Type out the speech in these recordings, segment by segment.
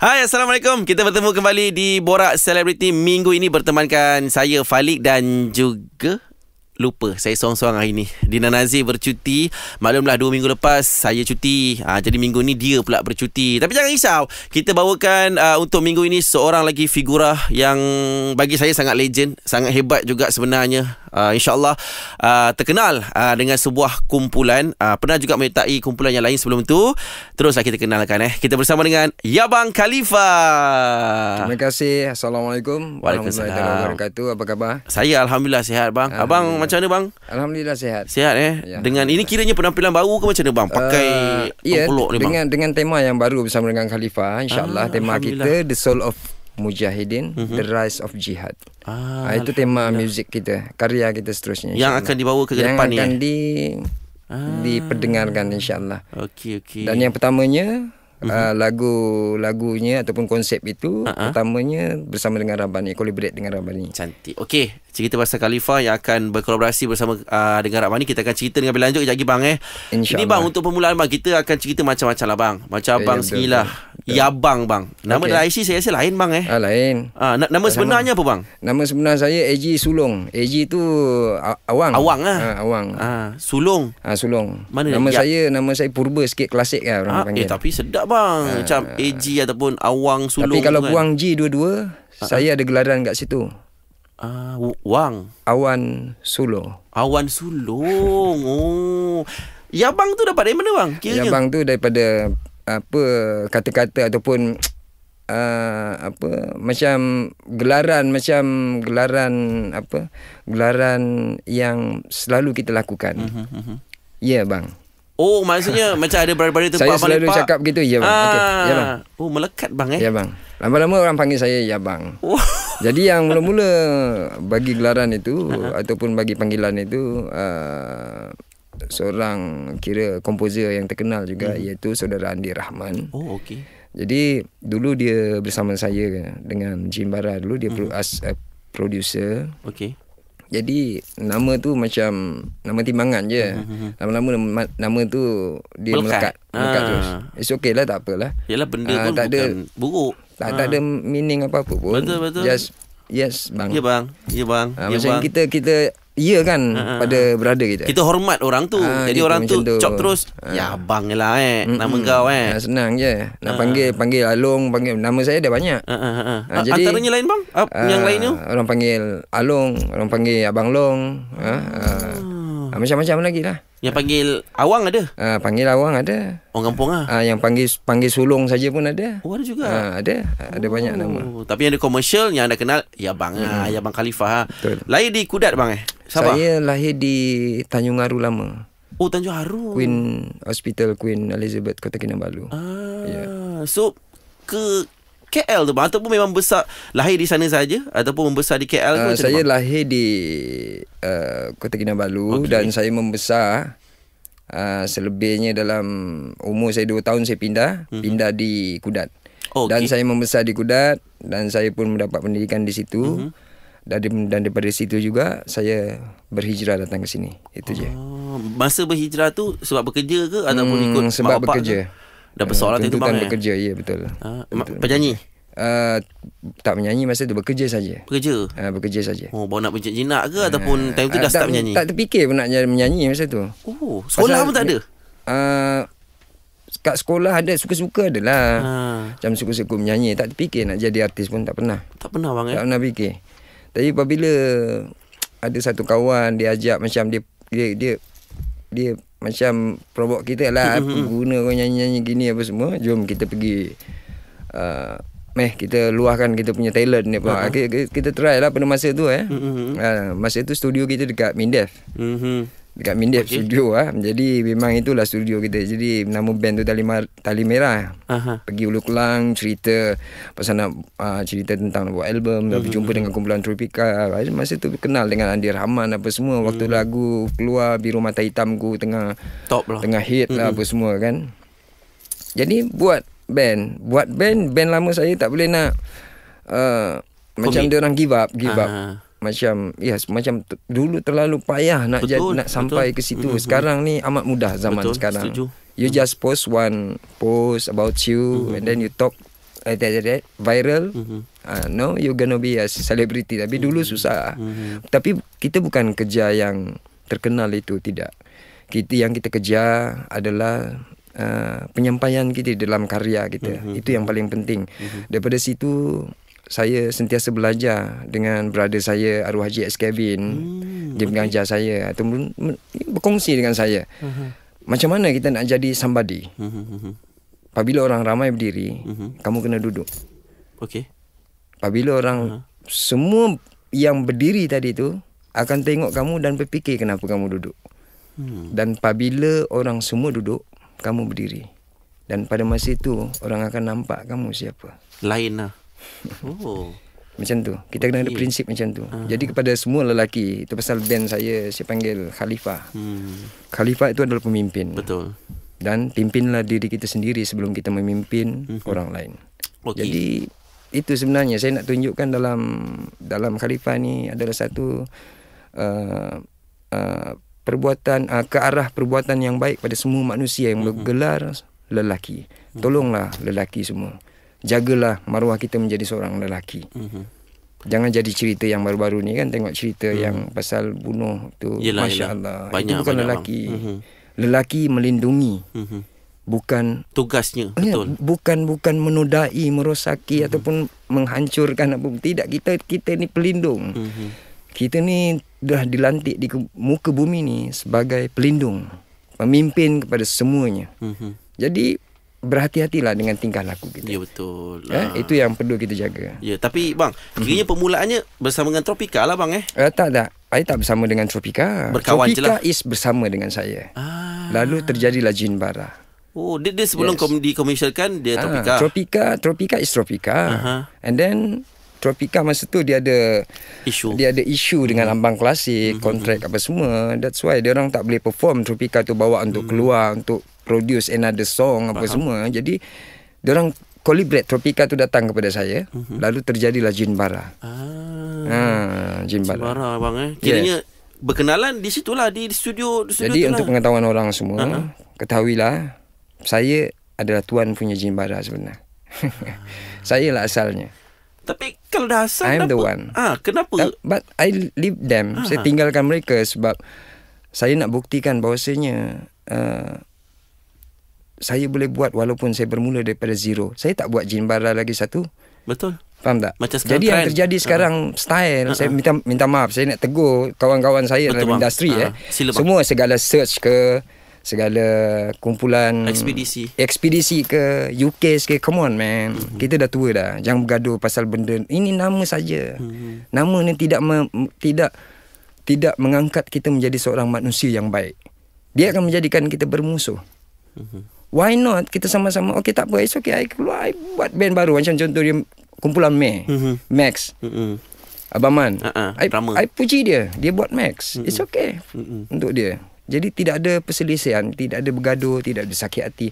Hai Assalamualaikum Kita bertemu kembali di Borak Celebrity Minggu ini bertemankan saya Falik dan juga Lupa saya sorang-sorang hari ini Dina Nazir bercuti Maklumlah dua minggu lepas saya cuti ha, Jadi minggu ni dia pula bercuti Tapi jangan risau Kita bawakan uh, untuk minggu ini seorang lagi figura Yang bagi saya sangat legend Sangat hebat juga sebenarnya uh, insyaallah uh, terkenal uh, dengan sebuah kumpulan uh, pernah juga menyertai kumpulan yang lain sebelum tu teruslah kita kenalkan eh kita bersama dengan Yabang Khalifa terima kasih assalamualaikum Waalaikumsalam. warahmatullahi wabarakatuh apa khabar saya alhamdulillah sihat bang abang macam mana bang alhamdulillah sihat sihat eh ya, dengan ini kiranya penampilan baru ke macam mana bang pakai uh, eh, yeah, ni, bang? dengan dengan tema yang baru bersama dengan Khalifa insyaallah ah, tema kita the soul of Mujahidin mm-hmm. The Rise of Jihad ah, ah Itu tema muzik kita Karya kita seterusnya Yang akan dibawa ke depan ni Yang akan ya? di ah. Diperdengarkan insyaAllah Okey okey Dan yang pertamanya Uh-huh. Mhm. Ah, lagu lagunya ataupun konsep itu uh-huh. pertamanya bersama dengan Rabani collaborate dengan Rabani cantik okey cerita pasal Khalifa yang akan berkolaborasi bersama uh, dengan Rabani kita akan cerita dengan lebih lanjut kejap lagi bang eh ini bang untuk permulaan bang kita akan cerita macam-macam lah bang macam abang ya, yeah, sendiri lah Ya bang. bang. Nama okay. dalam IC saya rasa lain bang eh. Ah lain. Ah nama Sama. sebenarnya apa bang? Nama sebenar saya AG Sulung. AG tu Awang. Awang ah. Ah Awang. Ah Sulung. Ah Sulung. Mana nama ya? saya nama saya purba sikit klasik lah orang ah, panggil. Eh tapi sedap bang. Ah, Macam ah. AG ataupun Awang Sulung. Tapi kalau buang kan? G dua-dua, ah, saya ah. ada gelaran kat situ. Ah Wang. Awan Sulung. Awan Sulung. Oh. ya bang tu dapat dari mana bang? Ya bang tu daripada apa kata-kata ataupun uh, apa macam gelaran macam gelaran apa gelaran yang selalu kita lakukan. Mhm. mhm, mhm. Ya yeah, bang. Oh maksudnya macam ada berbagai tempat Saya selalu lepak. cakap gitu, ya, ya bang. Ah. Okay. Ya bang. Oh melekat bang eh. Ya bang. Lama-lama orang panggil saya ya bang. Oh. Jadi yang mula-mula bagi gelaran itu ataupun bagi panggilan itu uh, seorang kira komposer yang terkenal juga hmm. iaitu saudara Andi Rahman. Oh okey. Jadi dulu dia bersama saya dengan Jimbara dulu dia hmm. as a producer. Okey. Jadi nama tu macam nama timbangan je. Lama-lama hmm, hmm, hmm. nama tu dia melekat, melekat ha. terus. It's okay lah tak apalah. Yalah benda ha, pun tak bukan ada, buruk. Tak, ha. tak ah. ada meaning apa-apa pun. Betul betul. Just yes bang. Ya bang. Ya bang. Ha, ya macam bang. kita kita Ya kan uh Pada ah. brother kita Kita hormat orang tu uh, Jadi orang tu, tu Cop terus uh. Ya abang je lah eh Mm-mm. Nama kau eh uh, Senang je Nak uh panggil Panggil Alung panggil Nama saya dah banyak uh-huh. uh jadi, Antaranya lain bang uh, uh, Yang lainnya Orang panggil Alung Orang panggil Abang Long uh, uh, uh Ha, macam-macam lagi lah. Yang panggil awang ada? Ha, panggil awang ada. Orang kampung lah? Ha, yang panggil panggil sulung saja pun ada. Oh, ada juga? Ha, ada. Ada oh. banyak nama. Tapi yang ada komersial, yang anda kenal, Ya Bang. Hmm. ya Bang Khalifah. Ha. Lahir di Kudat, Bang? Eh? Sabah. Saya lahir di Tanjung Aru lama. Oh, Tanjung Aru. Queen Hospital, Queen Elizabeth, Kota Kinabalu. Ah. Yeah. So, ke KL tu bang ataupun memang besar lahir di sana saja ataupun membesar di KL uh, ah, saya bang? lahir di uh, Kota Kinabalu okay. dan saya membesar uh, selebihnya dalam umur saya 2 tahun saya pindah mm-hmm. pindah di Kudat okay. dan saya membesar di Kudat dan saya pun mendapat pendidikan di situ mm-hmm. dan dan daripada situ juga saya berhijrah datang ke sini itu oh. je masa berhijrah tu sebab bekerja ke ataupun hmm, ikut sebab bekerja apa? Dah besar uh, lah tentu bang. bekerja, ya betul. Uh, Penyanyi? Uh, tak menyanyi masa tu bekerja saja. Bekerja. Uh, bekerja saja. Oh, bawa nak pencet jinak ke uh, ataupun time uh, tu dah tak, start menyanyi. Tak terfikir pun nak menyanyi masa tu. Oh, sekolah Pasal, pun tak ada. Uh, kat sekolah ada suka-suka adalah. Ha. Macam suka-suka menyanyi, tak terfikir nak jadi artis pun tak pernah. Tak pernah bang. Eh? Tak pernah fikir. Tapi apabila ada satu kawan dia ajak macam dia dia dia, dia macam provok kita lah hmm, hmm, hmm. guna kau nyanyi-nyanyi gini apa semua jom kita pergi uh, meh kita luahkan kita punya talent ni pula uh-huh. Ha, ha. kita, kita try lah pada masa tu eh uh, masa tu studio kita dekat Mindef uh-huh dekat Mindep okay. Studio ah. Jadi memang itulah studio kita. Jadi nama band tu Tali, Mar- Tali Merah. Aha. Pergi Ulu Kelang cerita pasal nak uh, cerita tentang nak buat album, uh-huh. berjumpa dengan kumpulan Tropika. Ah, masa tu kenal dengan Andi Rahman apa semua waktu hmm. lagu keluar Biru Mata Hitamku tengah top lah. Tengah hit uh lah apa semua kan. Jadi buat band, buat band band lama saya tak boleh nak uh, macam dia orang give up, give Aha. up macam ya yes, macam dulu terlalu payah nak betul, jad, nak betul. sampai ke situ. Mm-hmm. Sekarang ni amat mudah zaman betul, sekarang. Setuju. You mm. just post one post about you mm-hmm. and then you talk uh, that, that, viral. Mm-hmm. Uh, no you gonna be a celebrity. Tapi mm-hmm. dulu susah. Mm-hmm. Tapi kita bukan kerja yang terkenal itu tidak. Kita yang kita kerja adalah uh, penyampaian kita dalam karya kita. Mm-hmm. Itu yang paling penting. Mm-hmm. Daripada situ saya sentiasa belajar dengan brother saya arwah Haji S. Kevin. Hmm, dia mengajar okay. saya atau berkongsi dengan saya. Uh-huh. Macam mana kita nak jadi somebody? Uh-huh, uh-huh. Apabila orang ramai berdiri, uh-huh. kamu kena duduk. Okey. Apabila orang uh-huh. semua yang berdiri tadi tu akan tengok kamu dan berfikir kenapa kamu duduk. Hmm. Dan apabila orang semua duduk, kamu berdiri. Dan pada masa itu orang akan nampak kamu siapa. Lain lah. Oh. Macam tu Kita okay. kena ada prinsip macam tu uh Jadi kepada semua lelaki Itu pasal band saya Saya panggil Khalifah hmm. Khalifah itu adalah pemimpin Betul Dan pimpinlah diri kita sendiri Sebelum kita memimpin uh-huh. orang lain okay. Jadi Itu sebenarnya Saya nak tunjukkan dalam Dalam Khalifah ni Adalah satu uh, uh, Perbuatan uh, Ke arah perbuatan yang baik Pada semua manusia Yang mhm. bergelar lelaki mhm. Tolonglah lelaki semua jagalah maruah kita menjadi seorang lelaki. Mm-hmm. Jangan jadi cerita yang baru-baru ni kan tengok cerita mm-hmm. yang pasal bunuh tu masya-Allah. Itu bukan banyak lelaki. Mm-hmm. Lelaki melindungi. Mm-hmm. Bukan tugasnya ya, betul. Ya, bukan bukan menudai, merosaki mm-hmm. ataupun menghancurkan apa tidak kita kita ni pelindung. Mm-hmm. Kita ni dah dilantik di muka bumi ni sebagai pelindung, pemimpin kepada semuanya. Mm-hmm. Jadi berhati-hatilah dengan tingkah laku kita. Ya betul. Ya, itu yang perlu kita jaga. Ya, tapi bang, kiranya mm-hmm. permulaannya bersama dengan Tropika lah bang eh. Ya, tak tak. Saya tak bersama dengan Tropika. Berkawan Tropika jelah. is bersama dengan saya. Ah. Lalu terjadilah Jin Bara. Oh, dia, dia sebelum yes. kom- dikomersialkan dia ah, Tropika. Tropika, Tropika is Tropika. uh And then Tropika masa tu dia ada isu. Dia ada isu dengan mm-hmm. lambang Ambang Klasik, kontrak mm-hmm, hmm apa semua. That's why dia orang tak boleh perform Tropika tu bawa untuk mm. keluar untuk produce another song apa Faham. semua. Jadi orang Colibret Tropika tu datang kepada saya uh-huh. lalu terjadilah Jin Bara. Ah. Ha, Jin Bara. Jin Bara bang eh. Kiranya yes. berkenalan di situlah di studio, studio Jadi itulah. untuk pengetahuan orang semua, uh-huh. ketahuilah saya adalah tuan punya Jin Bara sebenarnya. Uh-huh. saya lah asalnya. Tapi kalau dah asal I'm kenapa? the one. Ah, kenapa? That, but I leave them. Uh-huh. Saya ha. tinggalkan mereka sebab saya nak buktikan bahawasanya uh, saya boleh buat walaupun saya bermula daripada zero. Saya tak buat jin bara lagi satu. Betul. Faham tak? Macam Jadi trend. yang terjadi ha. sekarang uh-huh. style uh-huh. saya minta minta maaf saya nak tegur kawan-kawan saya Betul, dalam industri uh-huh. eh. Semua segala search ke segala kumpulan ekspedisi ekspedisi ke UK ke come on man mm-hmm. kita dah tua dah jangan bergaduh pasal benda ini nama saja mm-hmm. nama ni tidak me, tidak tidak mengangkat kita menjadi seorang manusia yang baik dia akan menjadikan kita bermusuh mm-hmm. Why not kita sama-sama Okay tak apa It's okay I keluar I buat band baru Macam contoh dia Kumpulan Meh mm-hmm. Max mm-hmm. Abang Man uh-uh, I, I puji dia Dia buat Max mm-hmm. It's okay mm-hmm. Untuk dia Jadi tidak ada perselisihan Tidak ada bergaduh Tidak ada sakit hati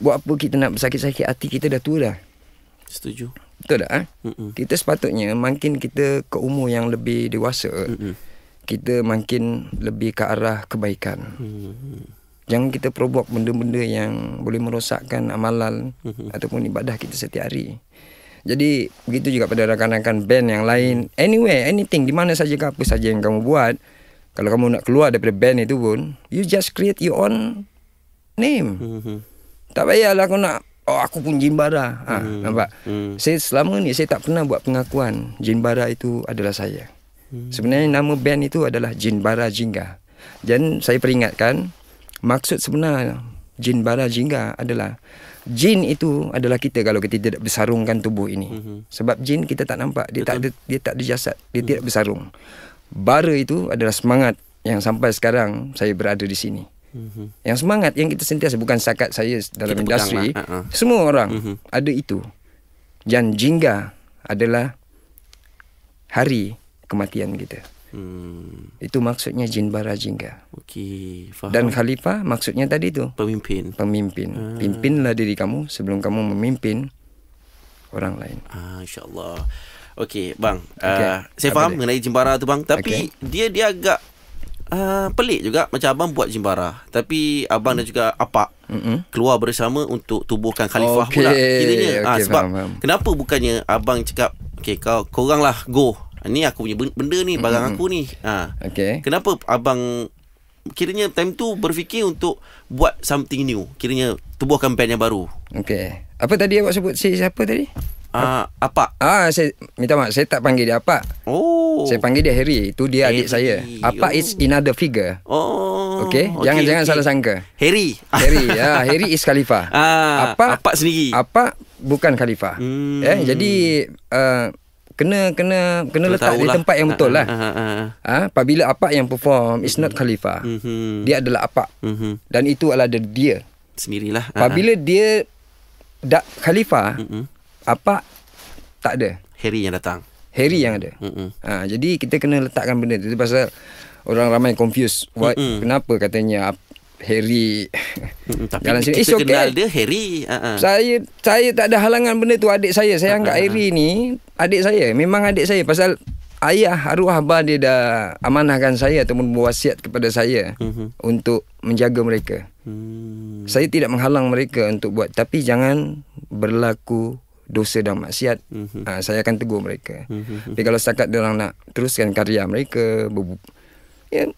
Buat apa kita nak Sakit-sakit hati Kita dah tua dah Setuju Betul tak? Eh? Kita sepatutnya Makin kita ke umur yang lebih dewasa Mm-mm. Kita makin Lebih ke arah kebaikan Mm-mm. Jangan kita perbuat benda-benda yang boleh merosakkan amalan mhm. ataupun ibadah kita setiap hari. Jadi begitu juga pada rakan-rakan band yang lain. Anyway, anything, di mana saja ke apa saja yang kamu buat. Kalau kamu nak keluar daripada band itu pun, you just create your own name. Mhm. Tak payahlah aku nak Oh aku pun Jimbara ha, hmm. Nampak hmm. Saya selama ni Saya tak pernah buat pengakuan Jimbara itu adalah saya mhm. Sebenarnya nama band itu adalah Jinbara Jingga Dan saya peringatkan maksud sebenar jin bala jingga adalah jin itu adalah kita kalau kita tidak bersarungkan tubuh ini mm-hmm. sebab jin kita tak nampak dia Betul. tak ada dia tak ada jasad dia mm-hmm. tidak bersarung bara itu adalah semangat yang sampai sekarang saya berada di sini mhm. yang semangat yang kita sentiasa bukan sakat saya dalam kita industri uh-huh. semua orang mm-hmm. ada itu dan jingga adalah hari kematian kita Hmm. Itu maksudnya jin bara jingga. Okey, faham. Dan khalifah maksudnya tadi tu. Pemimpin. Pemimpin. Hmm. Pimpinlah diri kamu sebelum kamu memimpin orang lain. Ah, insya-Allah. Okey, bang. Ah, okay. Uh, saya faham mengenai jin bara tu bang, tapi okay. dia dia agak uh, pelik juga macam abang buat jin bara. Tapi abang hmm. dan juga apa keluar bersama untuk tubuhkan khalifah okay. pula. Kiranya okay, ha, sebab faham, faham. kenapa bukannya abang cakap okey kau koranglah go Ah, ni aku punya benda ni Barang mm-hmm. aku ni ha. okay. Kenapa abang Kiranya time tu berfikir untuk Buat something new Kiranya tubuhkan band yang baru Okay Apa tadi awak sebut si siapa tadi? Uh, ah, apa? Ah, saya minta maaf, saya tak panggil dia apa. Oh. Saya panggil dia Harry. Itu dia Harry. adik saya. Apa oh. is another figure. Oh. Okey, okay. jangan-jangan salah sangka. Harry. Harry. Ya, Harry is Khalifah. Ah, apa? Apa sendiri. Apa bukan Khalifah. Hmm. Eh, jadi uh, kena kena kena Tidak letak di tempat yang ha, betul lah. Ha, ha, ha. ha bila apa yang perform is not hmm. khalifah. Mm-hmm. Dia adalah apa. Mm-hmm. Dan itu adalah dia sendirilah. Ha, apabila ha. dia tak khalifah, mm-hmm. apa tak ada. Harry yang datang. Harry yang ada. Mm-hmm. Ha, jadi kita kena letakkan benda tu pasal orang ramai confused. mm-hmm. Kenapa katanya apa Harry. Tapi dalam sini, kita okay. kenal dia Harry. Uh-huh. Saya saya tak ada halangan benda tu adik saya. Saya anggap uh-huh. Harry ni adik saya. Memang adik saya pasal ayah arwah abah dia dah amanahkan saya ataupun berwasiat kepada saya uh-huh. untuk menjaga mereka. Hmm. Saya tidak menghalang mereka untuk buat tapi jangan berlaku dosa dan maksiat uh-huh. saya akan tegur mereka. Uh-huh. Tapi kalau setakat dia orang nak teruskan karya mereka ber- ya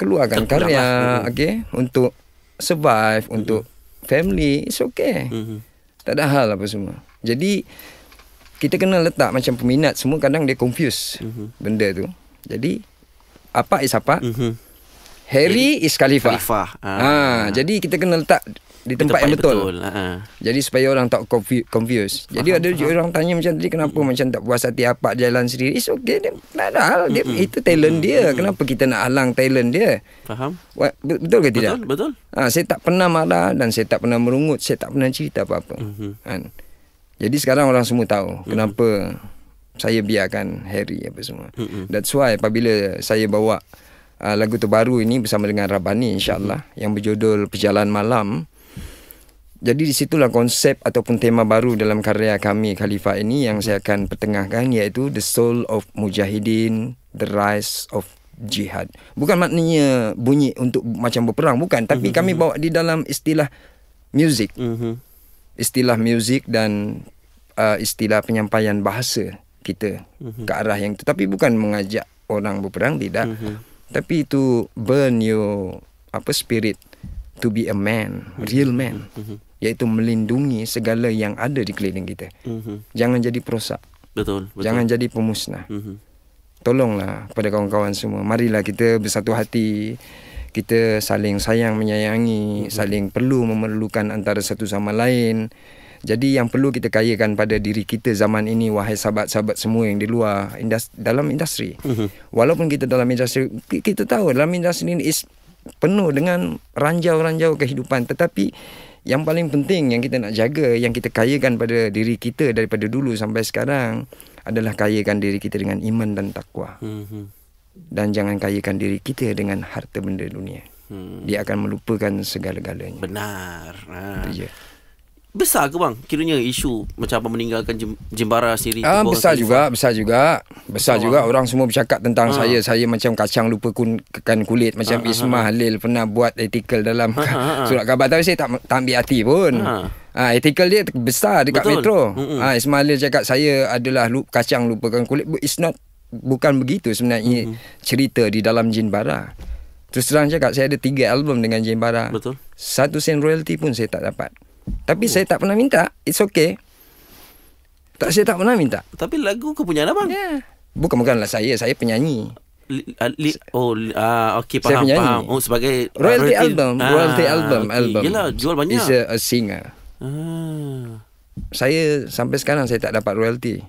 keluarkan Tentu lah, karya hmm. okey untuk survive hmm. untuk family it's okay hmm. tak ada hal apa semua jadi kita kena letak macam peminat semua kadang dia confuse hmm. benda tu jadi apa is apa hmm. Harry is Khalifa. Ah, Ha. ha jadi kita kena letak di tempat, tempat yang betul. betul. Ah. Ha. Jadi supaya orang tak confuse. Faham, jadi ada faham. orang tanya macam tadi kenapa mm. macam tak puas hati apa jalan sendiri. It's okay dia tak ada hal. Dia mm itu talent mm-hmm. dia. Kenapa kita nak halang talent dia? Faham? What, betul ke tidak? Betul, Ha, saya tak pernah marah dan saya tak pernah merungut, saya tak pernah cerita apa-apa. mm Ha. Jadi sekarang orang semua tahu mm kenapa saya biarkan Harry apa semua. Mm-hmm. That's why apabila saya bawa uh, lagu terbaru ini bersama dengan Rabani insyaallah mm-hmm. yang berjudul Perjalanan Malam. Jadi di situlah konsep ataupun tema baru dalam karya kami Khalifah ini yang saya akan pertengahkan iaitu The Soul of Mujahidin, The Rise of Jihad. Bukan maknanya bunyi untuk macam berperang bukan, tapi mm-hmm. kami mhm. bawa di dalam istilah music. Mm-hmm. Istilah music dan uh, istilah penyampaian bahasa kita mm-hmm. ke arah yang itu. tapi bukan mengajak orang berperang tidak. Mm-hmm tapi itu burn your apa spirit to be a man real man mhm. iaitu melindungi segala yang ada di keliling kita mhm. jangan jadi perosak betul betul jangan jadi pemusnah mhm. tolonglah pada kawan-kawan semua marilah kita bersatu hati kita saling sayang menyayangi saling perlu memerlukan antara satu sama lain jadi yang perlu kita kayakan pada diri kita zaman ini wahai sahabat-sahabat semua yang di luar industri, dalam industri. Uh-huh. Walaupun kita dalam industri kita tahu dalam industri ini is penuh dengan ranjau-ranjau kehidupan tetapi yang paling penting yang kita nak jaga yang kita kayakan pada diri kita daripada dulu sampai sekarang adalah kayakan diri kita dengan iman dan takwa. Uh-huh. Mhm. Dan jangan kayakan diri kita dengan harta benda dunia. Hmm. Dia akan melupakan segala-galanya. Benar. Ha besar ke bang kiranya isu macam apa meninggalkan jembara sendiri ah, besar Khalifa. juga besar juga besar oh, juga ah. orang semua bercakap tentang ah. saya saya macam kacang lupa kan kulit macam ah, ismah ah. ah. lil pernah buat artikel dalam ah, ah, ah, surat khabar tapi saya tak, tak ambil hati pun ah. ah artikel dia besar dekat Betul. metro mm-hmm. ah ismah lil cakap saya adalah lup, kacang lupakan kulit but it's not bukan begitu sebenarnya mm-hmm. cerita di dalam jembara terus terang cakap saya ada tiga album dengan jembara Betul. satu sen royalty pun saya tak dapat tapi oh. saya tak pernah minta. It's okay. Tak saya tak pernah minta. Tapi lagu ke punya abang? Ya. Yeah. Bukan bukanlah saya, saya penyanyi. Li, uh, li, oh uh, okay faham, saya faham. Oh sebagai ah, royalty, royalty album, ah, royalty album okay. album. Yelah, jual banyak. Is a, a singer. Ah. Saya sampai sekarang saya tak dapat royalty.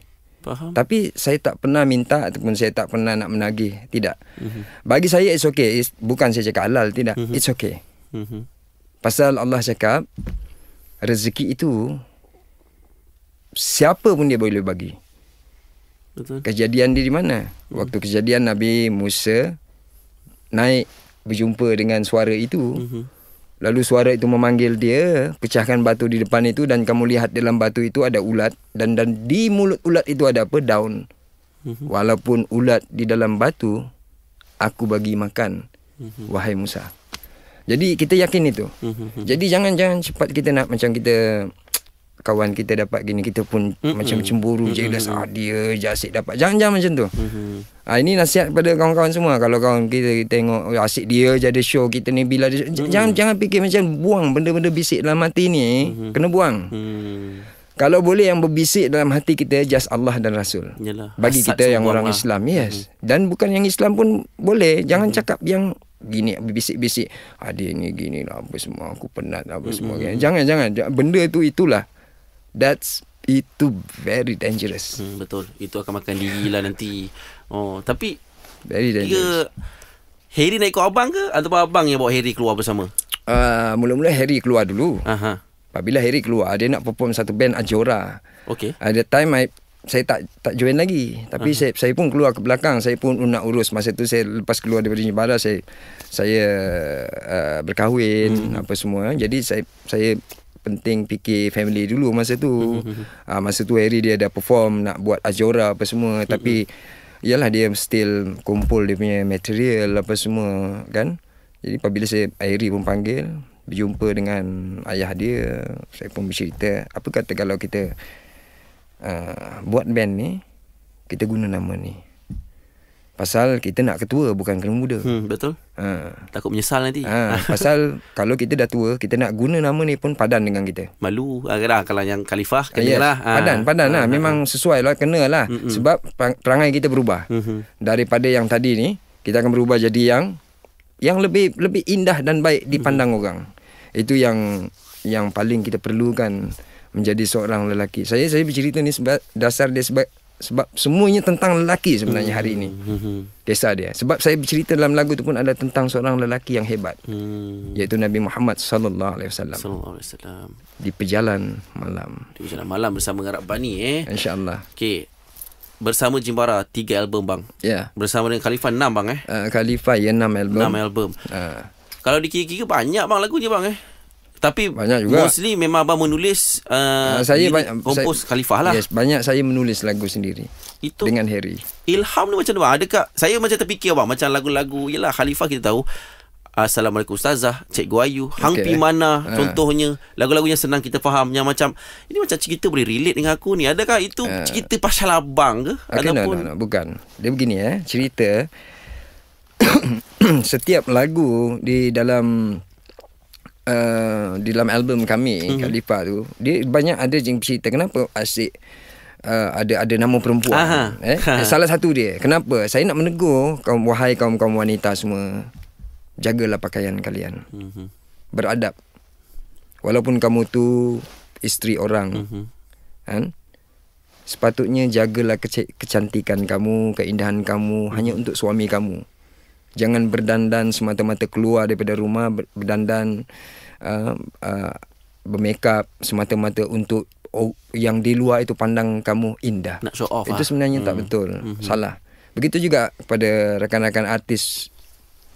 Faham. Tapi saya tak pernah minta ataupun saya tak pernah nak menagih, tidak. Mm-hmm. Bagi saya it's okay. It's, bukan saya cakap halal, tidak. Mm-hmm. It's okay. Mm-hmm. Pasal Allah cakap rezeki itu siapa pun dia boleh bagi. Betul. Kejadian dia di mana? Hmm. Waktu kejadian Nabi Musa naik berjumpa dengan suara itu. Hmm. Lalu suara itu memanggil dia, pecahkan batu di depan itu dan kamu lihat dalam batu itu ada ulat dan dan di mulut ulat itu ada apa? Daun. Hmm. Walaupun ulat di dalam batu, aku bagi makan. Hmm. Wahai Musa. Hmm. Jadi kita yakin itu. Mhm, mhm. Jadi jangan jangan cepat kita nak macam kita kawan kita dapat gini kita pun Mm-mm. macam cemburu je mhm, dah ah, dia je asyik dapat. Jangan jangan macam tu. Mm-hmm. Ah ini nasihat kepada kawan-kawan semua kalau kawan kita tengok oh, asyik dia je ada show kita ni bila ada Mm-hmm. jangan jangan fikir macam buang benda-benda bisik dalam hati ni mm-hmm. kena buang. Mm-hmm. Kalau boleh yang berbisik dalam hati kita just Allah dan Rasul. Yalah. Bagi kita yang orang lah. Islam, yes. Mm-hmm. Dan bukan yang Islam pun boleh, jangan mm-hmm. cakap yang gini bisik-bisik ada ni gini lah apa semua aku penat lah, apa mm-hmm. semua kan jangan jangan benda tu itulah that's itu very dangerous hmm, betul itu akan makan diri lah nanti oh tapi very dangerous kira Harry nak ikut abang ke ataupun abang yang bawa Harry keluar bersama uh, mula-mula Harry keluar dulu aha uh-huh. Apabila Harry keluar, dia nak perform satu band Ajora. Okey. Ada the time, I, saya tak tak join lagi tapi uh-huh. saya saya pun keluar ke belakang saya pun nak urus masa tu saya lepas keluar daripada Nyibara saya saya uh, berkahwin hmm. apa semua jadi saya saya penting fikir family dulu masa tu uh, masa tu Harry dia ada perform nak buat ajora apa semua uh-huh. tapi ialah dia still kumpul dia punya material apa semua kan jadi apabila saya Harry pun panggil berjumpa dengan ayah dia saya pun bercerita apa kata kalau kita Ah, buat band ni kita guna nama ni. Pasal kita nak ketua bukan kena muda. Hmm, betul. Ha. Takut menyesal nanti. Ha. pasal kalau kita dah tua, kita nak guna nama ni pun padan dengan kita. Malu. Agaklah kalau yang khalifah kena yes. lah. Padan, padan ha. lah. Memang sesuai lah, kena lah. Mm-mm. Sebab perangai kita berubah. Mm-hmm. Daripada yang tadi ni, kita akan berubah jadi yang yang lebih lebih indah dan baik dipandang mm-hmm. orang. Itu yang yang paling kita perlukan menjadi seorang lelaki. Saya saya bercerita ni sebab dasar dia sebab sebab semuanya tentang lelaki sebenarnya hari ini. Hmm, hmm, hmm. Kisah dia. Sebab saya bercerita dalam lagu tu pun ada tentang seorang lelaki yang hebat. Iaitu Nabi Muhammad sallallahu alaihi wasallam. Sallallahu alaihi wasallam. Di perjalanan malam. Di perjalanan malam bersama Arab Bani eh. Insya-Allah. Okey. Bersama Jimbara Tiga album bang Ya yeah. Bersama dengan Khalifah Enam bang eh uh, eh, Khalifah ya enam album Enam album uh. Kalau dikira-kira banyak bang lagunya bang eh tapi banyak juga. mostly memang abang menulis uh, ah, saya diri, banyak, kompos saya, Khalifah lah. Yes, banyak saya menulis lagu sendiri. Itu dengan Harry. Ilham ni macam mana? Adakah saya macam terfikir abang macam lagu-lagu yalah Khalifah kita tahu Assalamualaikum Ustazah Cikgu Ayu Hang okay. mana ha. Contohnya Lagu-lagu yang senang kita faham Yang macam Ini macam cerita boleh relate dengan aku ni Adakah itu ha. cerita pasal abang ke? Okay, Ataupun... no, no, no, Bukan Dia begini eh Cerita Setiap lagu Di dalam uh, di dalam album kami mm-hmm. Kak tu dia banyak ada jing cerita kenapa asyik uh, ada ada nama perempuan Aha. Eh? eh salah satu dia kenapa saya nak menegur kaum wahai kaum-kaum wanita semua jagalah pakaian kalian mm-hmm. beradab walaupun kamu tu isteri orang mm-hmm. kan sepatutnya jagalah kece- kecantikan kamu keindahan kamu mm-hmm. hanya mhm. untuk suami kamu jangan berdandan semata-mata keluar daripada rumah berdandan uh, uh, bermakeup semata-mata untuk oh, yang di luar itu pandang kamu indah nak show off itu lah. sebenarnya ah. tak hmm. betul hmm salah begitu juga kepada rekan-rekan artis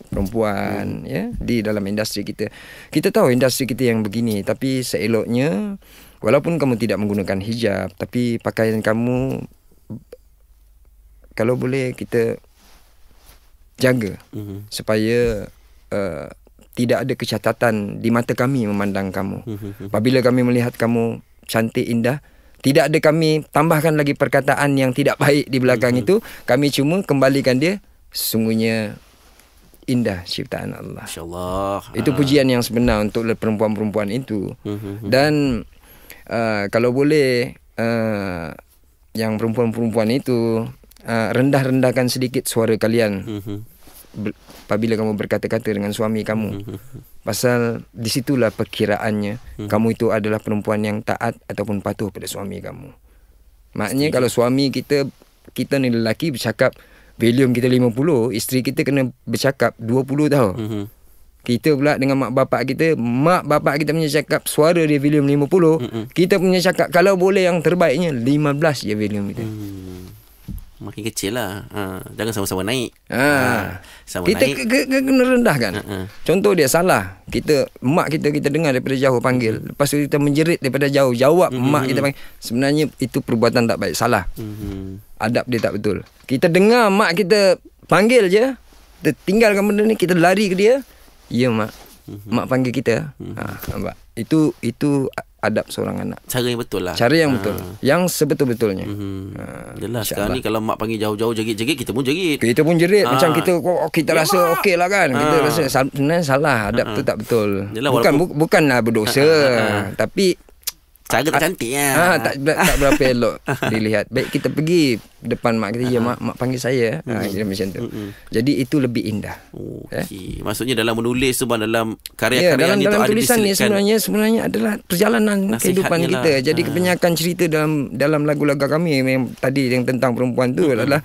perempuan mm. ya di dalam industri kita kita tahu industri kita yang begini tapi seeloknya walaupun kamu tidak menggunakan hijab tapi pakaian kamu kalau boleh kita jaga mm-hmm. supaya uh, tidak ada kecatatan di mata kami memandang kamu. Mm-hmm. Apabila kami melihat kamu cantik indah, tidak ada kami tambahkan lagi perkataan yang tidak baik di belakang mm-hmm. itu. Kami cuma kembalikan dia sungguhnya indah ciptaan Allah. Insyaallah. Itu ah. pujian yang sebenar untuk perempuan-perempuan itu. Mm-hmm. Dan uh, kalau boleh uh, yang perempuan-perempuan itu Uh, rendah-rendahkan sedikit suara kalian. Mhm. Apabila kamu berkata-kata dengan suami kamu. Mhm. Pasal di situlah perkiraannya mhm. kamu itu adalah perempuan yang taat ataupun patuh pada suami kamu. Maknanya Sini. kalau suami kita kita ni lelaki bercakap volume kita 50, isteri kita kena bercakap 20 tau. Mm-hmm. Kita pula dengan mak bapak kita, mak bapak kita punya cakap suara dia volume 50, mm-hmm. kita punya cakap kalau boleh yang terbaiknya 15 je volume kita. Mm-hmm makin kecil lah. Ha. Jangan sama-sama naik. Ha. ha. Sama kita naik. kena rendahkan. Ha, ha. Contoh dia salah. Kita, mak kita kita dengar daripada jauh panggil. Lepas tu kita menjerit daripada jauh. Jawab hmm mak kita panggil. Sebenarnya itu perbuatan tak baik. Salah. hmm Adab dia tak betul. Kita dengar mak kita panggil je. Kita tinggalkan benda ni. Kita lari ke dia. Ya mak. hmm Mak panggil kita. hmm Ha, nampak? Itu, itu adab seorang anak. Cara yang betul lah. Cara yang ah. betul. Yang sebetul-betulnya. Mm-hmm. Ha. Ah, Yalah, sekarang ni kalau mak panggil jauh-jauh jerit-jerit, kita pun jerit. Kita pun jerit. Ha. Macam kita oh, oh, kita ya, rasa okey lah kan. Ha. Kita rasa sebenarnya salah. Adab ha. tu tak betul. Bukan walaupun... bukan bu, Bukanlah berdosa. Ha. Ha. Ha. Tapi Cara tak ah. cantik ya. Ah, tak, tak, tak berapa elok dilihat. Baik kita pergi depan mak kita. Ya, mak, mak panggil saya. Mm-hmm. macam tu. Jadi itu lebih indah. Okay. Eh? Maksudnya dalam menulis tu dalam karya-karya yeah, dalam, dalam tu tulisan ni sebenarnya sebenarnya adalah perjalanan kehidupan lah. kita. Lah. Jadi ah. kebanyakan cerita dalam dalam lagu-lagu kami yang tadi yang tentang perempuan tu adalah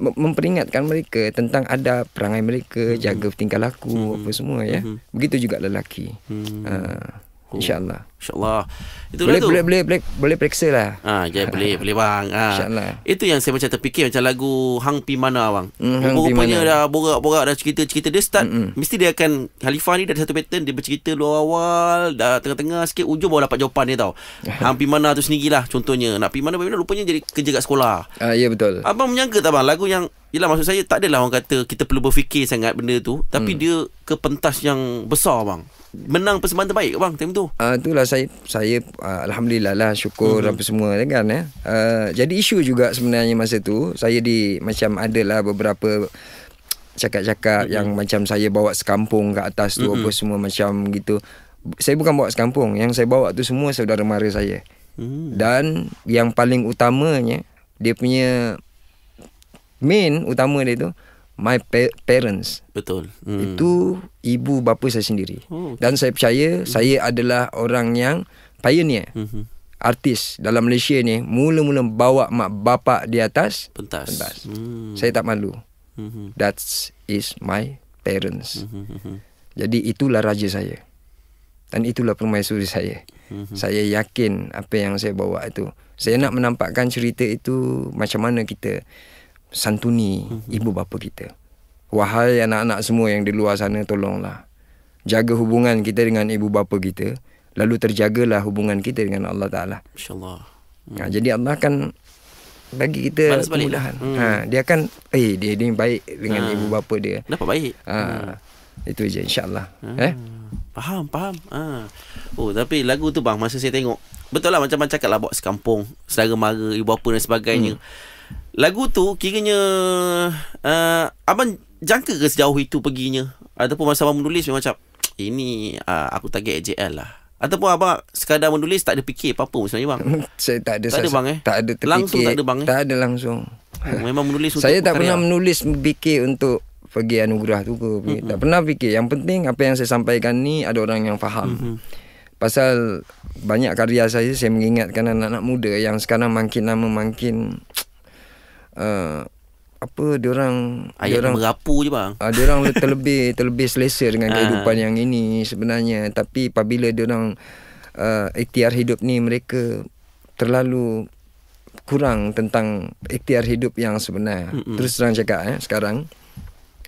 memperingatkan mereka tentang ada perangai mereka, mm-hmm. jaga tingkah laku hmm apa semua ya. hmm Begitu juga lelaki. Mm-hmm. Ah, insya InsyaAllah Itulah boleh, tu. boleh, boleh, boleh Boleh periksa lah ha, ya, Boleh, boleh bang ha. Itu yang saya macam terfikir Macam lagu Hang Pi Mana bang mm, Hang Rupanya dah borak-borak Dah cerita-cerita Dia start Mm-mm. Mesti dia akan Halifah ni dah ada satu pattern Dia bercerita dulu awal Dah tengah-tengah sikit Ujung baru dapat jawapan dia tau Hang Pi Mana tu sendirilah Contohnya Nak Pi Mana, Pi Mana Rupanya jadi kerja kat sekolah Ah Ya, yeah, betul Abang menyangka tak bang Lagu yang Yelah maksud saya tak adalah orang kata kita perlu berfikir sangat benda tu. Tapi mm. dia ke pentas yang besar bang. Menang persembahan terbaik bang time tu. Uh, itulah saya saya uh, alhamdulillah lah syukur mm-hmm. apa semua kan eh. Uh, jadi isu juga sebenarnya masa tu saya di macam ada lah beberapa cakap-cakap mm-hmm. yang macam saya bawa sekampung ke atas tu mm-hmm. apa semua macam gitu. Saya bukan bawa sekampung, yang saya bawa tu semua saudara mara saya. Mm-hmm. Dan yang paling utamanya dia punya main utama dia tu my pa- parents. Betul. Hmm. Itu ibu bapa saya sendiri. Oh, okay. Dan saya percaya hmm. saya adalah orang yang pioneer. Hmm. Artis dalam Malaysia ni mula-mula bawa mak bapak di atas pentas. pentas. Hmm. Saya tak malu. hmm That is my parents. hmm Jadi itulah raja saya. Dan itulah permaisuri saya. hmm Saya yakin apa yang saya bawa itu. Saya nak menampakkan cerita itu macam mana kita santuni mhm. ibu bapa kita. Wahai anak-anak semua yang di luar sana tolonglah. Jaga hubungan kita dengan ibu bapa kita. Lalu terjagalah hubungan kita dengan Allah Ta'ala. InsyaAllah. Hmm. Ha, jadi Allah akan bagi kita kemudahan. Hmm. Ha, dia akan, eh dia ini baik dengan ha. ibu bapa dia. Dapat baik. Ha, hmm. Itu je insyaAllah. Ha. Eh? Faham, faham. Ha. Oh, tapi lagu tu bang, masa saya tengok. Betul lah macam-macam cakap lah buat sekampung. Sedara mara, ibu bapa dan sebagainya. Hmm. Lagu tu kiranya uh, Abang jangka ke sejauh itu perginya? Ataupun masa abang menulis memang macam Ini uh, aku target AJL lah Ataupun abang sekadar menulis tak ada fikir apa-apa sebenarnya bang? Saya tak ada Tak ada bang eh? Tak ada terfikir Langsung tak ada bang eh? Tak ada langsung oh, Memang menulis untuk Saya tak pernah menulis fikir untuk pergi anugerah tu ke Tak pernah fikir Yang penting apa yang saya sampaikan ni ada orang yang faham Pasal banyak karya saya Saya mengingatkan anak-anak muda Yang sekarang makin lama makin Ah, apa dia orang dia orang merapu je bang. Ah uh, dia orang terlebih terlebih selesa dengan ah. kehidupan yang ini sebenarnya tapi apabila dia orang uh, ah, ikhtiar hidup ni mereka terlalu kurang tentang ikhtiar hidup yang sebenar. Mm-mm. Terus terang cakap eh sekarang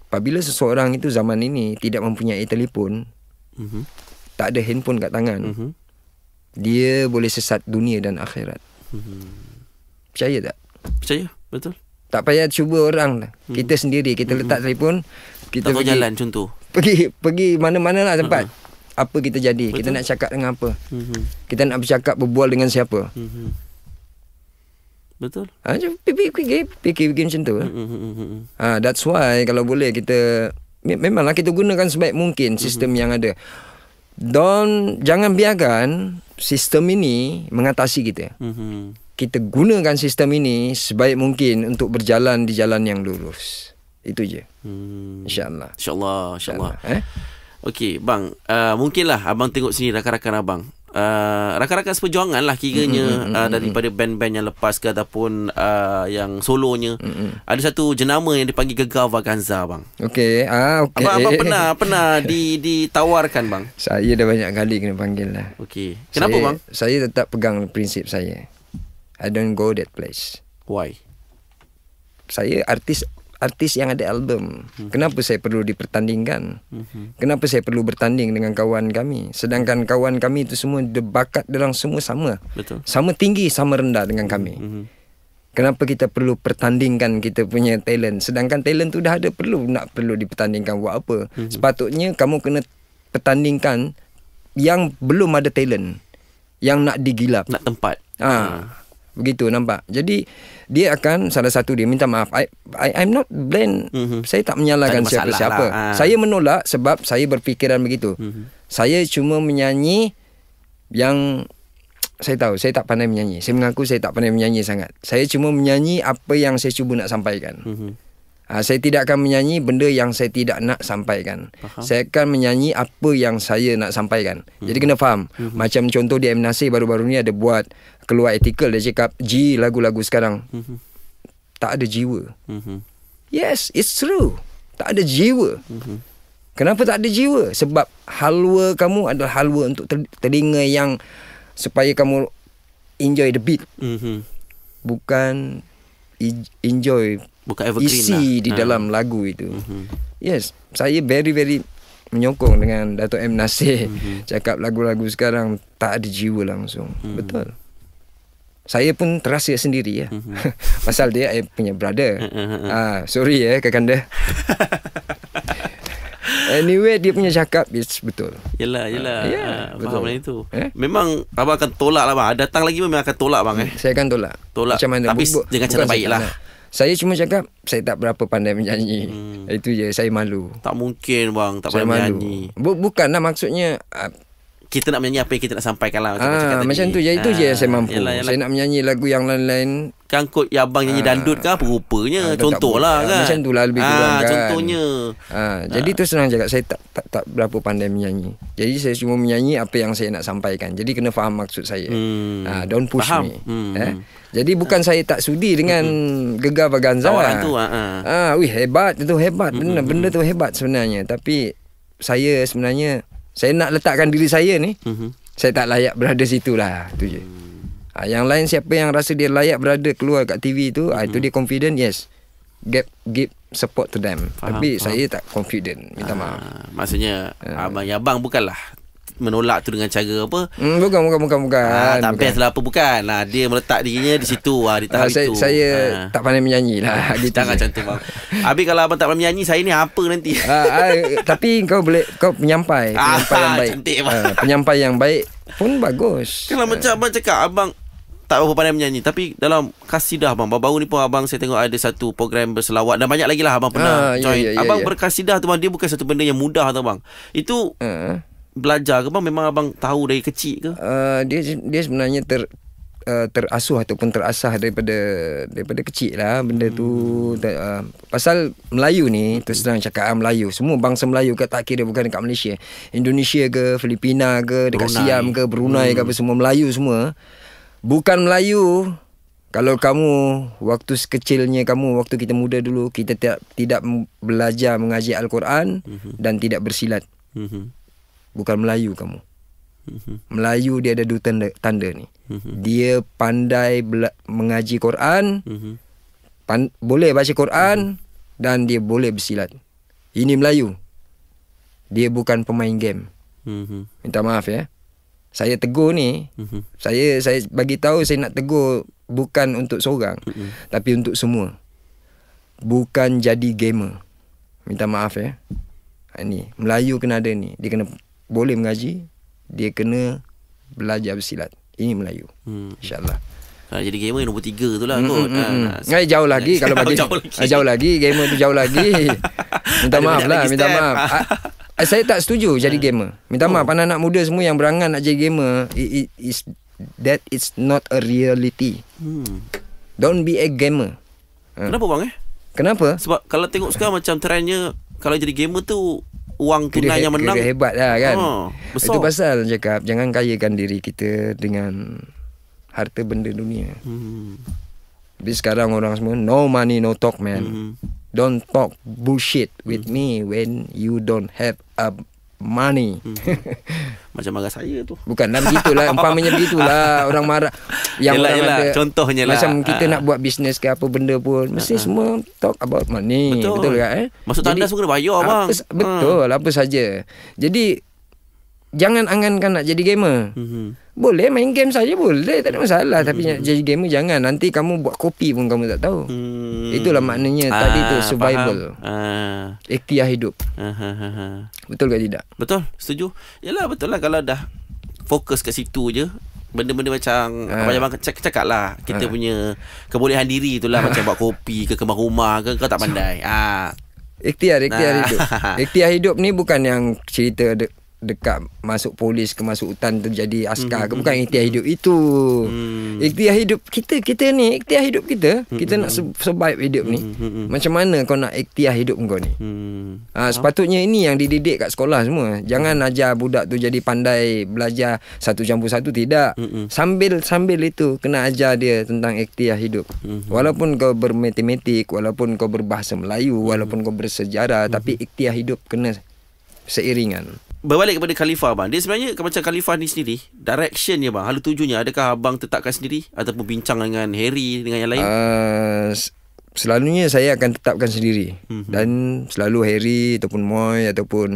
apabila seseorang itu zaman ini tidak mempunyai telefon, mm-hmm. tak ada handphone kat tangan. Mm-hmm. Dia boleh sesat dunia dan akhirat. hmm Percaya tak? Percaya. Betul. Tak payah cuba orang. Lah. Hmm. Kita sendiri kita hmm. letak telefon, kita tak pergi jalan contoh. Pergi pergi mana-mana lah tempat. Uh-huh. Apa kita jadi? Betul. Kita nak cakap dengan apa? Hmm. Kita nak bercakap berbual dengan siapa? Hmm. Betul. Ha, macam fikir fikir fikir macam tu. Eh. Hmm, hmm, ha, that's why kalau boleh kita memanglah kita gunakan sebaik mungkin sistem mm-hmm. yang ada. Don jangan biarkan sistem ini mengatasi kita. Mm-hmm kita gunakan sistem ini sebaik mungkin untuk berjalan di jalan yang lurus. Itu je. Hmm. InsyaAllah. InsyaAllah. InsyaAllah. Insya eh? Okey, bang. Uh, mungkinlah abang tengok sini rakan-rakan abang. Uh, rakan-rakan seperjuangan lah kiranya mm-hmm. uh, daripada band-band yang lepas ke ataupun uh, yang solonya. Mm-hmm. Ada satu jenama yang dipanggil Gegar Vaganza, bang. Okey. Ah, okay. Abang, abang pernah pernah di, ditawarkan, bang? Saya dah banyak kali kena panggil lah. Okey. Kenapa, saya, bang? Saya tetap pegang prinsip saya. I don't go that place. Why? Saya artis artis yang ada album. Mm-hmm. Kenapa saya perlu dipertandingkan? Mm-hmm. Kenapa saya perlu bertanding dengan kawan kami? Sedangkan kawan kami itu semua the bakat dalam semua sama. Betul. Sama tinggi, sama rendah dengan mhm, kami. Mm-hmm. Kenapa kita perlu pertandingkan kita punya talent? Sedangkan talent tu dah ada perlu nak perlu dipertandingkan buat apa? Mm-hmm. Sepatutnya kamu kena pertandingkan yang belum ada talent. Yang nak digilap. Nak tempat. Ah. Ha. Mm begitu nampak jadi dia akan salah satu dia minta maaf i, I i'm not blind mm-hmm. saya tak menyalahkan siapa-siapa lah. Ah. saya menolak sebab saya berfikiran begitu mm-hmm. saya cuma menyanyi yang saya tahu saya tak pandai menyanyi saya mengaku saya tak pandai menyanyi sangat saya cuma menyanyi apa yang saya cuba nak sampaikan mm-hmm. Ha, saya tidak akan menyanyi benda yang saya tidak nak sampaikan. Faham. Saya akan menyanyi apa yang saya nak sampaikan. Hmm. Jadi mhm. kena faham. Hmm. Macam contoh di MNC baru-baru ni ada buat keluar artikel dia cakap G lagu-lagu sekarang mm-hmm. tak ada jiwa. Mm-hmm. Yes, it's true. Tak ada jiwa. Mm-hmm. Kenapa tak ada jiwa? Sebab halwa kamu adalah halwa untuk telinga yang supaya kamu enjoy the beat. Mm-hmm. Bukan enjoy Bukan evergreen isi lah. di ha. dalam lagu itu. Mm-hmm. Yes, saya very very menyokong dengan Dato' M Nasir mm-hmm. cakap lagu-lagu sekarang tak ada jiwa langsung. Mm-hmm. Betul saya pun terasa sendiri ya. Mhm. Pasal dia I punya brother. Mhm, mhm. ah, sorry ya kakanda. anyway dia punya cakap is betul. Yalah yalah. Ah, ya, yeah, uh, itu. Eh? Memang apa akan tolak lah bang. Datang lagi memang akan tolak bang eh. Saya akan tolak. Tolak. Macam mana? Tapi dengan cara baiklah. Saya cuma cakap saya tak berapa pandai menyanyi. Hmm. Itu je saya malu. Tak mungkin bang tak pandai menyanyi. bukan bukanlah maksudnya uh, kita nak menyanyi apa yang kita nak sampaikan lah. Macam, ah, cakap macam tu. Ya, itu ah, je yang saya mampu. Yalah, yalah. Saya nak menyanyi lagu yang lain-lain. Kan kot yang abang nyanyi ah, dandut kan. Apa rupanya. Ah, contohlah ah, kan. Macam tu lah lebih ah, kurang contohnya. kan. Contohnya. Ah, ah. Jadi tu senang cakap. Saya tak, tak, tak berapa pandai menyanyi. Jadi saya cuma menyanyi apa yang saya nak sampaikan. Jadi kena faham maksud saya. Hmm. Ah, don't push faham. me. Hmm. Eh? Jadi bukan ah. saya tak sudi dengan hmm. gegar baganza. Tawaran tu. Ah. Ah, ah wih hebat. Itu hebat. Benda, hmm. benda tu hebat sebenarnya. Tapi saya sebenarnya saya nak letakkan diri saya ni mm-hmm. saya tak layak berada situ lah tu je ha, yang lain siapa yang rasa dia layak berada keluar kat TV tu mm-hmm. ha, itu mhm. dia confident yes Give, give support to them faham, Tapi faham. saya tak confident Minta ah, maaf Maksudnya Aa. Abang-abang bukanlah menolak tu dengan cara apa? Hmm, bukan bukan bukan bukan. Ha, tak bukan. best lah apa bukan. Ha, dia meletak dirinya di situ ah di ah, tahap ha, saya, itu. Saya ha. tak pandai menyanyi lah gitu. Tak macam tu bang. Abi kalau abang tak pandai menyanyi saya ni apa nanti? Ha, ha, tapi kau boleh kau menyampai penyampai yang baik. Cantik, ha, penyampai yang baik pun bagus. Kalau ha. macam abang cakap abang tak berapa pandai menyanyi Tapi dalam kasidah abang Baru-baru ni pun abang Saya tengok ada satu program berselawat Dan banyak lagi lah abang pernah ah, ya, join yeah, yeah, yeah, Abang yeah. berkasidah tu bang Dia bukan satu benda yang mudah tu bang Itu uh belajar ke bang memang abang tahu dari kecil ke uh, dia dia sebenarnya ter Uh, terasuh ataupun terasah daripada daripada kecil lah benda tu hmm. uh, pasal Melayu ni terus terang cakap ah, Melayu semua bangsa Melayu kat tak kira bukan dekat Malaysia Indonesia ke Filipina ke dekat Siam ke Brunei hmm. ke apa hmm. semua Melayu semua bukan Melayu kalau kamu waktu sekecilnya kamu waktu kita muda dulu kita tidak tidak belajar mengaji Al-Quran hmm. dan tidak bersilat hmm bukan Melayu kamu. Mhm. Melayu dia ada dua tanda, tanda ni. Mhm. Dia pandai bela- mengaji Quran, mhm. pan- boleh baca Quran dan dia boleh bersilat. Ini Melayu. Dia bukan pemain game. Minta maaf ya. Saya tegur ni. Saya saya bagi tahu saya nak tegur bukan untuk seorang tapi untuk semua. Bukan jadi gamer. Minta maaf ya. Ini ha, Melayu kena ada ni. Dia kena boleh mengaji dia kena belajar bersilat ini Melayu hmm. insyaallah ha, jadi gamer yang nombor tiga tu lah hmm, kot hmm, hmm, ha, hmm. jauh lagi jauh kalau bagi jauh lagi. Ha, jauh lagi gamer tu jauh lagi minta maaf lah minta maaf ah, ah, saya tak setuju jadi ha. gamer minta oh. maaf anak-anak muda semua yang berangan nak jadi gamer it, it, it's, that is not a reality hmm. don't be a gamer ha. kenapa bang eh kenapa sebab kalau tengok sekarang macam trendnya kalau jadi gamer tu wang tunai kira, yang menang kira hebat lah ha, kan ha, itu pasal cakap jangan kayakan diri kita dengan harta benda dunia hmm. tapi sekarang orang semua no money no talk man hmm. don't talk bullshit with hmm. me when you don't have a money hmm macam marah saya tu. Bukan dalam gitulah, umpamanya gitulah orang marah yang yelah, orang yelah. Ada, contohnya macam lah. Macam kita ha. nak buat bisnes ke apa benda pun mesti ha, ha. semua talk about money. Betul, betul kan? Eh? Maksud tanda suka bayar apa? Betul, ha. apa saja. Jadi Jangan angankan nak jadi gamer. Mm-hmm. Boleh main game saja boleh, tak ada masalah mm-hmm. tapi mhm. jadi gamer jangan. Nanti kamu buat kopi pun kamu tak tahu. Mm-hmm. Itulah maknanya ah, tadi tu ah, survival. Ah. Ikhtiar hidup. Ah, ah, ah, betul ke tidak? Betul, setuju. Yalah betul lah kalau dah fokus kat situ je benda-benda macam apa ha. macam cakap lah kita ha. punya kebolehan diri itulah ha. macam buat kopi ke kemah rumah ke kau tak pandai ah ha. ikhtiar ikhtiar ha. hidup ikhtiar hidup ni bukan yang cerita de- dekat masuk polis ke masuk hutan tu jadi askar mm-hmm. ke hmm, hmm, bukan hmm, ikhtiar hidup itu. Mm. Ikhtiar hidup kita kita ni ikhtiar hidup kita kita nak survive hidup ni. hmm Macam mana kau nak ikhtiar hidup kau ni? Mm. Ha, sepatutnya ini yang dididik kat sekolah semua. Jangan mm. ajar budak tu jadi pandai belajar satu campur satu tidak. hmm Sambil sambil itu kena ajar dia tentang ikhtiar hidup. hmm Walaupun kau bermatematik, walaupun kau berbahasa Melayu, walaupun kau bersejarah hmm tapi ikhtiar hidup kena seiringan. Berbalik kepada Khalifah bang. Dia sebenarnya macam Khalifah ni sendiri, direction dia bang, hal tujuannya adakah abang tetapkan sendiri ataupun bincang dengan Harry dengan yang lain? Uh, selalunya saya akan tetapkan sendiri. Mm-hmm. Dan selalu Harry ataupun Moy ataupun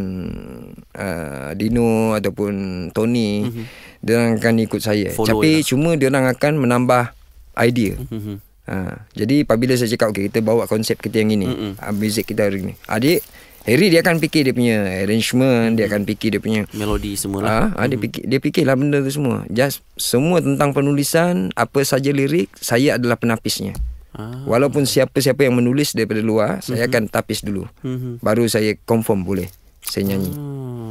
uh, Dino ataupun Tony mm-hmm. dia orang akan ikut saya. Follow Tapi lah. cuma dia orang akan menambah idea. Mm-hmm. Ha, jadi apabila saya cakap okay, kita bawa konsep kita yang ini, mm-hmm. uh, music kita hari ini, Adik Harry dia akan fikir dia punya arrangement, mm-hmm. dia akan fikir dia punya melodi semualah. Ha, ah, ah, mm-hmm. dia hmm. fikir dia fikirlah benda tu semua. Just semua tentang penulisan, apa saja lirik, saya adalah penapisnya. Ah. Walaupun siapa-siapa yang menulis daripada luar, mm-hmm. saya mhm. akan tapis dulu. Mm-hmm. Baru saya confirm boleh saya nyanyi.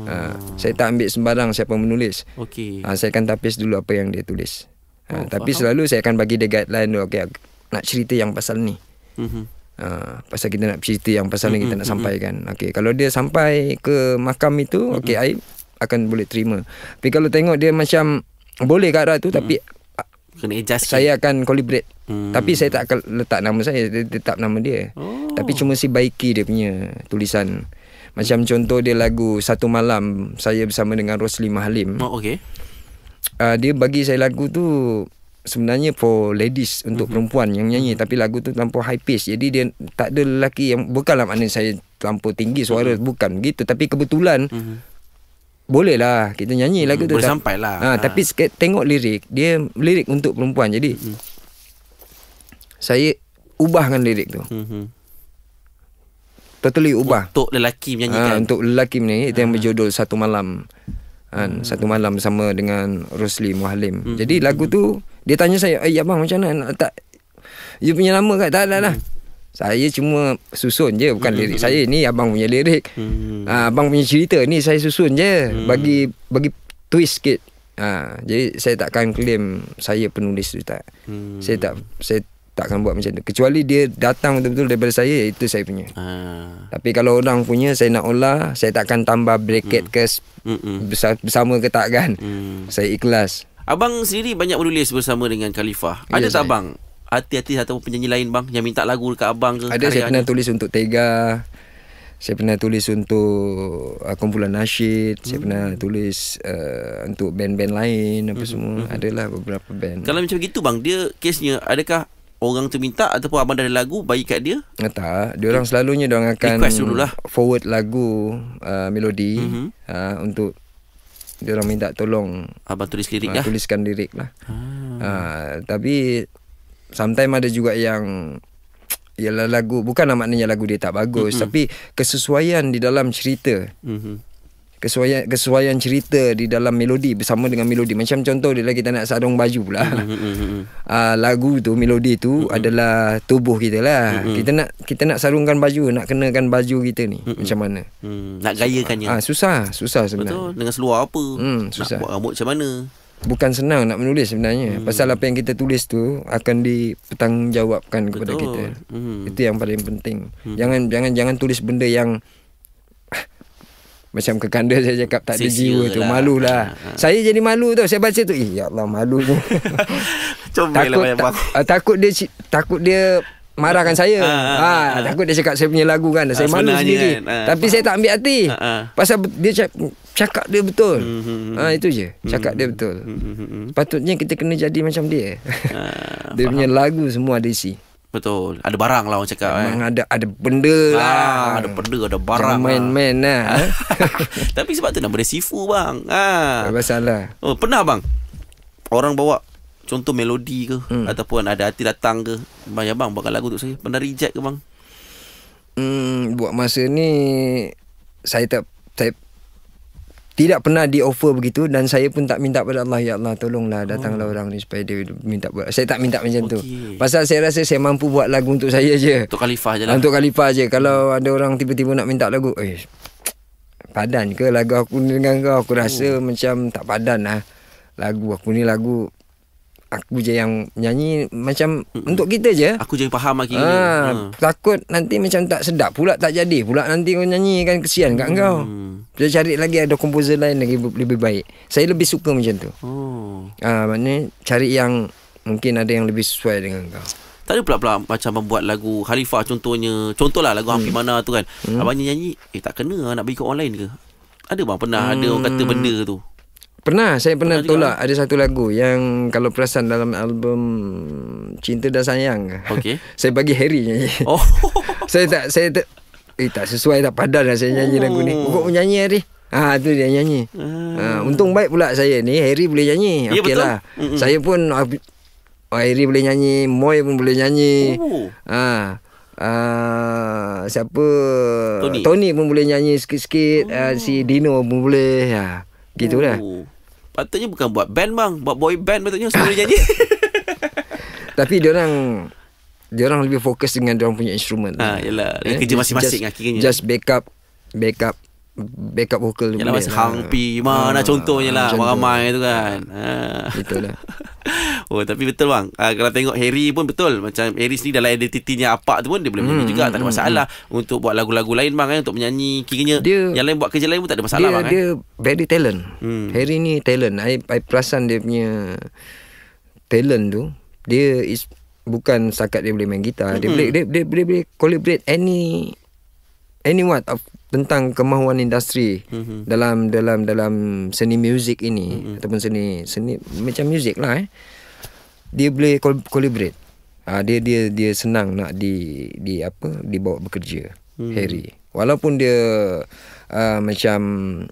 Ah. Ha, saya tak ambil sembarang siapa menulis. Okey. Ha, saya akan tapis dulu apa yang dia tulis. Ha, oh, tapi faham. selalu saya akan bagi dia guideline dulu. Oh, okey, nak cerita yang pasal ni. Mhm. Ha, pasal kita nak cerita yang pasal yang kita nak sampaikan. Okey, kalau dia sampai ke makam itu, okey aib akan boleh terima. Tapi kalau tengok dia macam boleh ke arah tu tapi kena saya akan calibrate. Hmm. Tapi saya tak akan letak nama saya, dia tetap nama dia. Oh. Tapi cuma si baiki dia punya tulisan. Macam contoh dia lagu Satu Malam saya bersama dengan Rosli Mahalim. Oh okey. Uh, dia bagi saya lagu tu sebenarnya for ladies untuk mm-hmm. perempuan yang nyanyi mm-hmm. tapi lagu tu terlalu high pace jadi dia tak ada lelaki yang bukanlah maknanya saya terlalu tinggi suara mm-hmm. bukan gitu tapi kebetulan mm-hmm. boleh lah kita nyanyi lagu mm-hmm. tu boleh sampai lah ha, ha. tapi tengok lirik dia lirik untuk perempuan jadi mm-hmm. saya ubahkan lirik tu mm-hmm. totally ubah untuk lelaki menyanyi ha, untuk lelaki menyanyi itu ha. yang berjudul Satu Malam Kan, hmm. Satu malam sama dengan Rosli Muhalim hmm. Jadi lagu tu dia tanya saya, "Eh abang macam mana nak tak you punya nama kat tak ada lah." Hmm. Saya cuma susun je bukan hmm. lirik saya ni abang punya lirik. Hmm. Ah, abang punya cerita ni saya susun je hmm. bagi bagi twist sikit. Ah, jadi saya takkan claim saya penulis tu tak. Hmm. Saya tak saya takkan buat macam tu kecuali dia datang betul-betul daripada saya itu saya punya. Ah. Tapi kalau orang punya saya nak olah, saya takkan tambah bracket hmm. ke hmm, hmm. bersama ke tak kan. Hmm. Saya ikhlas. Abang sendiri banyak menulis bersama dengan Khalifah. Ya, ada tak abang? Hati-hati ataupun penyanyi lain bang yang minta lagu dekat abang ke? Ada saya pernah tulis untuk Tega. Saya pernah tulis untuk uh, kumpulan nasyid, hmm. saya pernah tulis uh, untuk band-band lain apa hmm. semua. Hmm. Adalah beberapa band. Kalau macam gitu bang, dia kesnya adakah orang tu minta ataupun abang ada lagu bagi kat dia? Uh, tak, dia orang selalunya dia orang akan forward lagu uh, melodi hmm. uh, untuk dia orang minta tolong abang tulis lirik lah. Tuliskan lirik lah. Ha. Ha, tapi sometimes ada juga yang ialah lagu bukanlah maknanya lagu dia tak bagus mm-hmm. tapi kesesuaian di dalam cerita. Mm-hmm kesuaian kesuaian cerita di dalam melodi bersama dengan melodi macam contoh dia kita nak sarung baju pula mm-hmm. uh, lagu tu melodi tu mm-hmm. adalah tubuh kita lah mm-hmm. kita nak kita nak sarungkan baju nak kenakan baju kita ni mm-hmm. macam mana mm. nak gayakannya ah uh, susah susah sebenarnya betul dengan seluar apa mm, susah. nak buat macam mana bukan senang nak menulis sebenarnya mm. pasal apa yang kita tulis tu akan dipertanggungjawabkan kepada kita mm. itu yang paling penting mm. jangan jangan jangan tulis benda yang macam kekanda saya cakap tak Sisi ada jiwa lah. tu malulah ha, ha. saya jadi malu tau saya baca tu ya Allah malu tu takut lah ta- uh, ah, takut dia takut dia marahkan saya ha, ha, ha, ah, ha, takut dia cakap saya punya lagu kan saya ah, malu sendiri kan. ha, tapi ha. saya tak ambil hati ha, ha. pasal dia cakap cakap dia betul ha, itu je cakap dia betul patutnya kita kena jadi macam dia ha, dia faham. punya lagu semua ada isi Betul. Ada barang lah orang cakap. Memang eh. ada, ada benda ah, lah. Ada benda, ada barang Jangan main, lah. main-main lah. Eh. Tapi sebab tu nama dia Sifu bang. Ah. Ha. Tak masalah. Oh, pernah bang? Orang bawa contoh melodi ke? Hmm. Ataupun ada hati datang ke? Bang, ya bang buatkan lagu untuk saya. Pernah reject ke bang? Hmm, buat masa ni... Saya tak... Saya, tidak pernah di offer begitu dan saya pun tak minta pada Allah ya Allah tolonglah datanglah oh. orang ni supaya dia minta buat saya tak minta macam okay. tu pasal saya rasa saya mampu buat lagu untuk saya je untuk khalifah je lah untuk khalifah je kalau ada orang tiba-tiba nak minta lagu eh padan ke lagu aku dengan kau aku rasa oh. macam tak padan lah lagu aku ni lagu aku je yang nyanyi macam Mm-mm. untuk kita je aku je yang faham lagi ha, ah, ha. takut nanti macam tak sedap pula tak jadi pula nanti kau nyanyi kan kesian kat mm. kau hmm. dia cari lagi ada komposer lain lagi lebih baik saya lebih suka macam tu oh. ha, maknanya cari yang mungkin ada yang lebih sesuai dengan kau tak ada pula-pula macam membuat lagu Khalifah contohnya contohlah lagu hmm. Hafiz Mana tu kan hmm. abangnya nyanyi eh tak kena nak bagi kau lain ke ada bang pernah hmm. ada orang kata hmm. benda tu Pernah saya pernah, pernah tolak juga. Eh? ada satu lagu yang kalau perasan dalam album Cinta dan Sayang. Okey. saya bagi Harry nyanyi. Oh. saya tak saya tak eh tak sesuai tak padan lah saya nyanyi oh. lagu ni. Kok oh. nyanyi Harry? Ha tu dia nyanyi. Hmm. Ha, untung baik pula saya ni Harry boleh nyanyi. Yeah, Okey lah. Mm-mm. Saya pun oh, Harry boleh nyanyi, Moy pun boleh nyanyi. Oh. Ha. Uh, siapa Tony. Tony pun boleh nyanyi sikit-sikit oh. uh, si Dino pun boleh ya. Gitulah. Oh. Patutnya bukan buat band bang, buat boy band patutnya semua nyanyi. Tapi dia orang dia orang lebih fokus dengan dia orang punya instrument. Ha, ah, yalah, eh? kerja masing-masing just, Just backup backup backup vocal Yalah masa Hang lah. Pi Mana ah, contohnya lah Orang ramai tu kan ha. Betul lah Oh tapi betul bang uh, Kalau tengok Harry pun betul Macam Harry sendiri Dalam identitinya apa tu pun Dia boleh menyanyi hmm, juga hmm, Tak ada hmm, masalah hmm. Untuk buat lagu-lagu lain bang eh, Untuk menyanyi Kiranya dia, Yang lain buat kerja lain pun Tak ada masalah dia, bang eh. Dia eh. very talent hmm. Harry ni talent I, I perasan dia punya Talent tu Dia is Bukan setakat dia boleh main gitar hmm. dia, boleh, dia, dia, dia, dia boleh Collaborate any Any what Of tentang kemahuan industri mm-hmm. dalam dalam dalam seni music ini mm-hmm. ataupun seni seni macam music lah eh dia boleh collaborate ha, dia dia dia senang nak di di apa dibawa bekerja mm-hmm. Harry walaupun dia uh, macam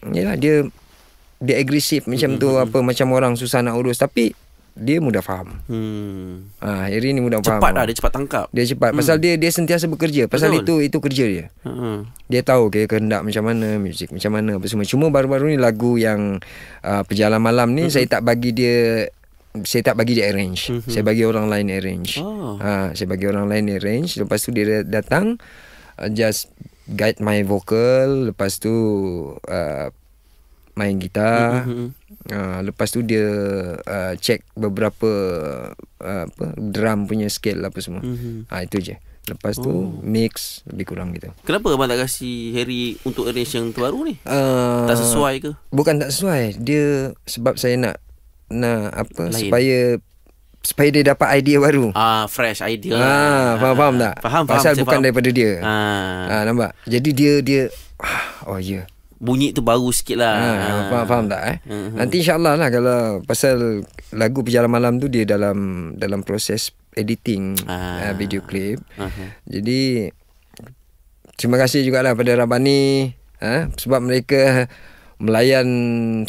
yalah dia dia agresif macam mm-hmm. tu mhm, apa mhm. macam orang susah nak urus tapi dia mudah faham. Hmm. Ah, Harry ni mudah cepat faham. Cepatlah dia cepat tangkap. Dia cepat hmm. pasal dia dia sentiasa bekerja. Pasal Betul. itu itu kerja dia. Hmm. Dia tahu okay, kehendak macam mana, muzik macam mana apa semua. Cuma baru-baru ni lagu yang uh, perjalanan malam ni hmm. saya tak bagi dia saya tak bagi dia arrange. Hmm. Saya bagi orang lain arrange. Oh. Ah, saya bagi orang lain arrange. Lepas tu dia datang uh, just guide my vocal, lepas tu uh, main gitar. Hmm. hmm, hmm. Ha, lepas tu dia uh, check beberapa uh, apa drum punya scale apa semua. Mm-hmm. Ha itu je. Lepas tu oh. mix lebih kurang gitu. Kenapa abang tak kasi Harry untuk arrange yang terbaru ni? Uh, tak sesuai ke? Bukan tak sesuai. Dia sebab saya nak nak apa Lain. supaya supaya dia dapat idea baru. Ah uh, fresh idea. Ah uh, faham, faham tak? Faham, faham. Pasal faham, bukan faham. daripada dia. Ah uh. uh, nampak. Jadi dia dia ah, oh ya. Yeah bunyi tu baru sikit lah. Ha, Faham, faham tak eh? Uh-huh. Nanti insyaAllah lah kalau pasal lagu Pejalan Malam tu dia dalam dalam proses editing uh video klip. uh Jadi terima kasih jugalah pada Rabani uh, ha? sebab mereka melayan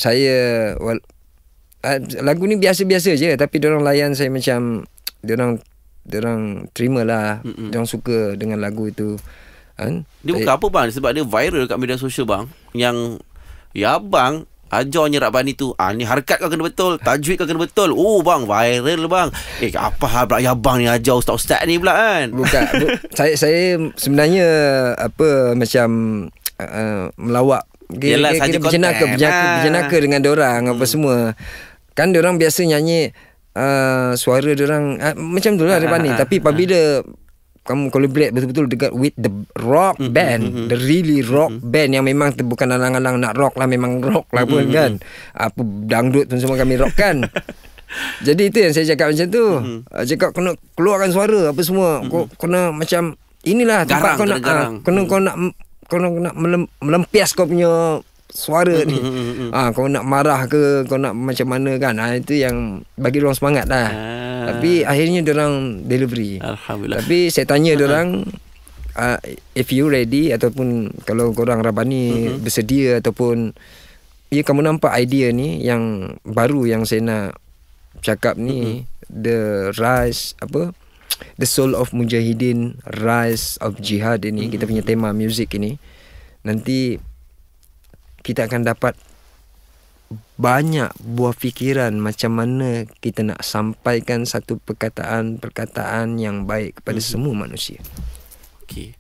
saya well, lagu ni biasa-biasa je tapi dia orang layan saya macam dia orang dia orang terimalah. suka dengan lagu itu kan? Dia buka eh. apa bang Sebab dia viral kat media sosial bang Yang Ya bang Ajar nyerap bani tu ah, Ni harkat kau kena betul Tajwid kau kena betul Oh bang viral bang Eh apa hal pula Ya bang ni ajar ustaz-ustaz ni pula kan Bukan bu- saya, saya sebenarnya Apa Macam uh, Melawak Okay, Yelah, kira, kira berjenaka, berjenaka, ah. berjenaka dengan orang hmm. apa semua. Kan orang biasa nyanyi uh, suara orang uh, macam tu lah depan ni ah, tapi apabila kamu collaborate betul-betul dekat with the rock mm-hmm. band mm-hmm. the really rock mm-hmm. band yang memang bukan alang-alang nak rock lah memang rock lah pun mm-hmm. kan apa dangdut pun semua kami rock kan jadi itu yang saya cakap macam tu mm-hmm. Ah, cakap kena keluarkan suara apa semua mm-hmm. kau kena macam inilah tempat jarang, kau nak ah, mm-hmm. kena kau nak kau nak melempias kau punya suara hmm, ni ha, Kau nak marah ke Kau nak macam mana kan ha, Itu yang Bagi orang semangat lah ha. Tapi akhirnya orang delivery Alhamdulillah Tapi saya tanya orang ha. uh, If you ready Ataupun Kalau korang Rabani uh-huh. Bersedia Ataupun Ya kamu nampak idea ni Yang Baru yang saya nak Cakap ni uh-huh. The rise Apa The soul of Mujahidin Rise of Jihad ini uh-huh. Kita mhm. punya tema music ini Nanti kita akan dapat banyak buah fikiran macam mana kita nak sampaikan satu perkataan-perkataan yang baik kepada hmm semua manusia. Okey.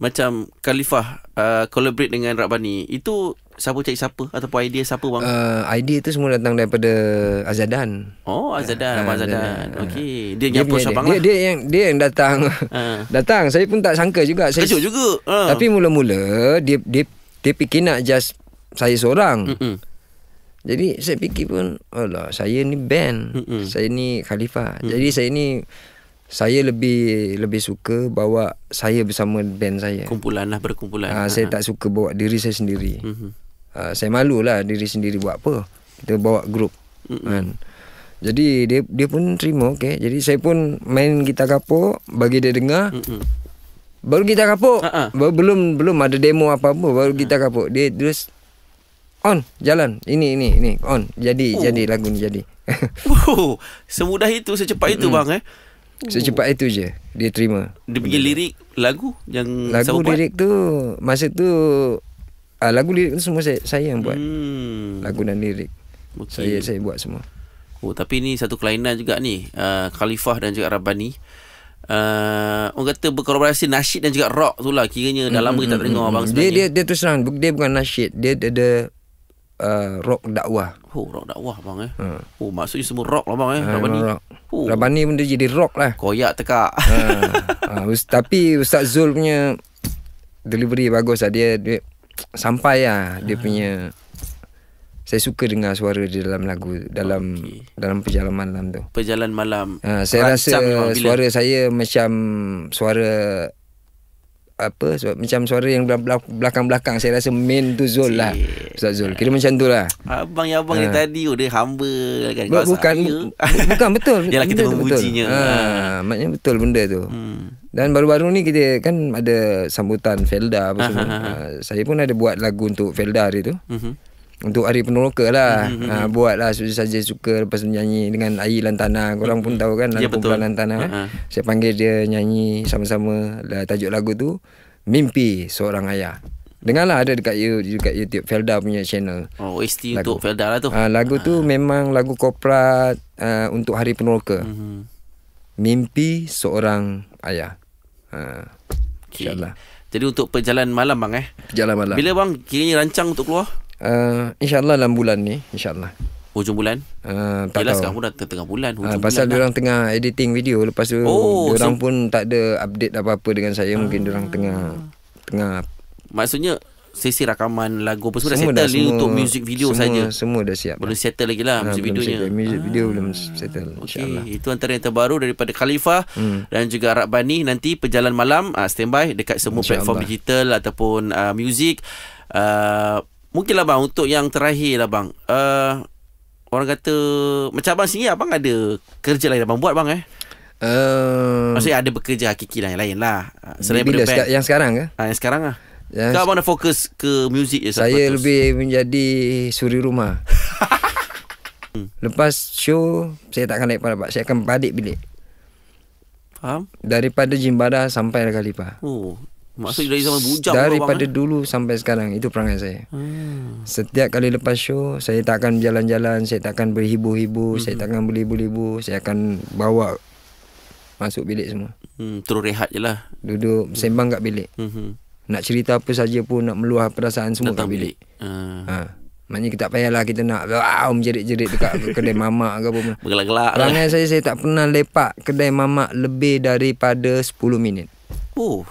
Macam Khalifah uh, collaborate dengan Rabani, itu siapa cari siapa ataupun idea siapa bang? Uh, idea itu semua datang daripada Azadan. Oh, Azadan, uh, ah, Abang Azadan. Uh, Okey. Dia, dia yang punya dia, lah. dia yang dia yang datang. Uh. Datang. Saya pun tak sangka juga. Saya Kecuk juga. Uh. Tapi mula-mula dia dia dia fikir nak just saya seorang. Mm-mm. Jadi saya fikir pun, Allah saya ni band. Mm-mm. Saya ni khalifah. Mm-mm. Jadi saya ni saya lebih lebih suka bawa saya bersama band saya. Kumpulan lah berkumpulan. Ha, ha. Saya tak suka bawa diri saya sendiri. Ha, saya malu lah diri sendiri buat apa. Kita bawa grup. Kan. Jadi dia dia pun terima. Okay. Jadi saya pun main gitar kapur. Bagi dia dengar. Mm-mm. Baru kita kapuk. Uh-huh. Belum belum ada demo apa-apa baru kita ha. kapuk. Dia terus on jalan. Ini ini ini on. Jadi oh. jadi lagu ni jadi. oh, semudah itu secepat itu mm-hmm. bang eh. Secepat itu je dia terima. Dia pergi lirik lagu yang lagu lirik buat? tu masa tu uh, lagu lirik tu semua saya, saya yang buat. Hmm. Lagu dan lirik. Okay. Saya saya buat semua. Oh tapi ni satu kelainan juga ni. Uh, Khalifah dan juga Rabani uh, orang kata berkolaborasi nasyid dan juga rock tu lah kiranya dah lama mm, kita tak dengar mm, abang dia, Dia dia terus terang dia bukan nasyid, dia ada uh, rock dakwah. Oh, rock dakwah bang eh. Hmm. Oh, maksudnya semua rock lah bang eh. Ha, Rabani. Rock. Oh. Rabani pun dia jadi rock lah. Koyak teka. Ha. Ah, ah, ha. tapi Ustaz Zul punya delivery bagus lah. Dia, dia sampai lah dia punya saya suka dengar suara dia dalam lagu dalam okay. dalam perjalanan malam tu. Perjalanan malam. Ha, saya rasa suara bila. saya macam suara apa sebab macam suara yang belakang-belakang saya rasa main tu Zul lah Ustaz Zul kira macam tu lah abang yang abang ha. ni tadi oh, dia humble kan B- bukan b- bukan betul yalah kita memujinya ha. ha. maknanya betul benda tu hmm. dan baru-baru ni kita kan ada sambutan Felda apa ha, semua. Ha, ha, ha, saya pun ada buat lagu untuk Felda hari tu uh-huh untuk hari penuh lah mm-hmm. uh, buat lah saja suka lepas nyanyi dengan Ayi Lantana korang mm-hmm. pun tahu kan ya, lagu yeah, Lantana uh-huh. saya panggil dia nyanyi sama-sama lah, tajuk lagu tu Mimpi Seorang Ayah Dengarlah ada dekat YouTube, dekat YouTube Felda punya channel. Oh, OST untuk Felda lah tu. Uh, lagu tu uh. memang lagu korporat uh, untuk Hari Penolka. Mm-hmm. Mimpi seorang ayah. Uh, okay. InsyaAllah. Jadi untuk perjalanan malam bang eh? Perjalanan malam. Bila bang kiranya rancang untuk keluar? uh, InsyaAllah dalam bulan ni InsyaAllah Hujung bulan? Uh, tak Yalah, tahu sekarang pun dah tengah bulan Hujung uh, Pasal bulan diorang tengah editing video Lepas tu oh, Diorang so... pun tak ada update apa-apa dengan saya Mungkin uh. diorang ah. tengah Tengah Maksudnya Sesi rakaman lagu apa semua, semua dah settle dah, ya Untuk music video saja. Semua, dah siap Belum settle lagi lah uh, Music video. settle. Music video uh. belum settle okay. Itu antara yang terbaru Daripada Khalifah hmm. Dan juga Arab Bani Nanti perjalanan malam uh, Standby Dekat semua platform digital Ataupun uh, music Uh, Mungkinlah bang untuk yang terakhir lah bang. Uh, orang kata macam abang sini abang ada kerja lain abang buat bang eh? Um, Maksudnya ada bekerja hakiki dan lain lah ah, Selain bila, band. Yang sekarang ke? Ha, yang sekarang lah yang Kau abang nak fokus ke muzik je Saya terus. lebih menjadi suri rumah hmm. Lepas show Saya takkan naik pada Saya akan padik bilik Faham? Daripada Jimbada sampai Raga Lipa oh, Maksudnya dari zaman bujang Daripada kan? dulu sampai sekarang Itu perangai saya hmm. Setiap kali lepas show Saya tak akan jalan-jalan Saya tak akan berhibur-hibur hmm. Saya tak akan berlibu-libu Saya akan bawa Masuk bilik semua hmm. Terus rehat je lah Duduk hmm. sembang hmm. kat bilik hmm. Nak cerita apa saja pun Nak meluah perasaan semua Datang kat bilik, bilik. Hmm. Ha. Maknanya kita tak payahlah kita nak wow, Menjerit-jerit dekat kedai mamak ke apa Bergelak-gelak Perangai lah. saya Saya tak pernah lepak kedai mamak Lebih daripada 10 minit Oh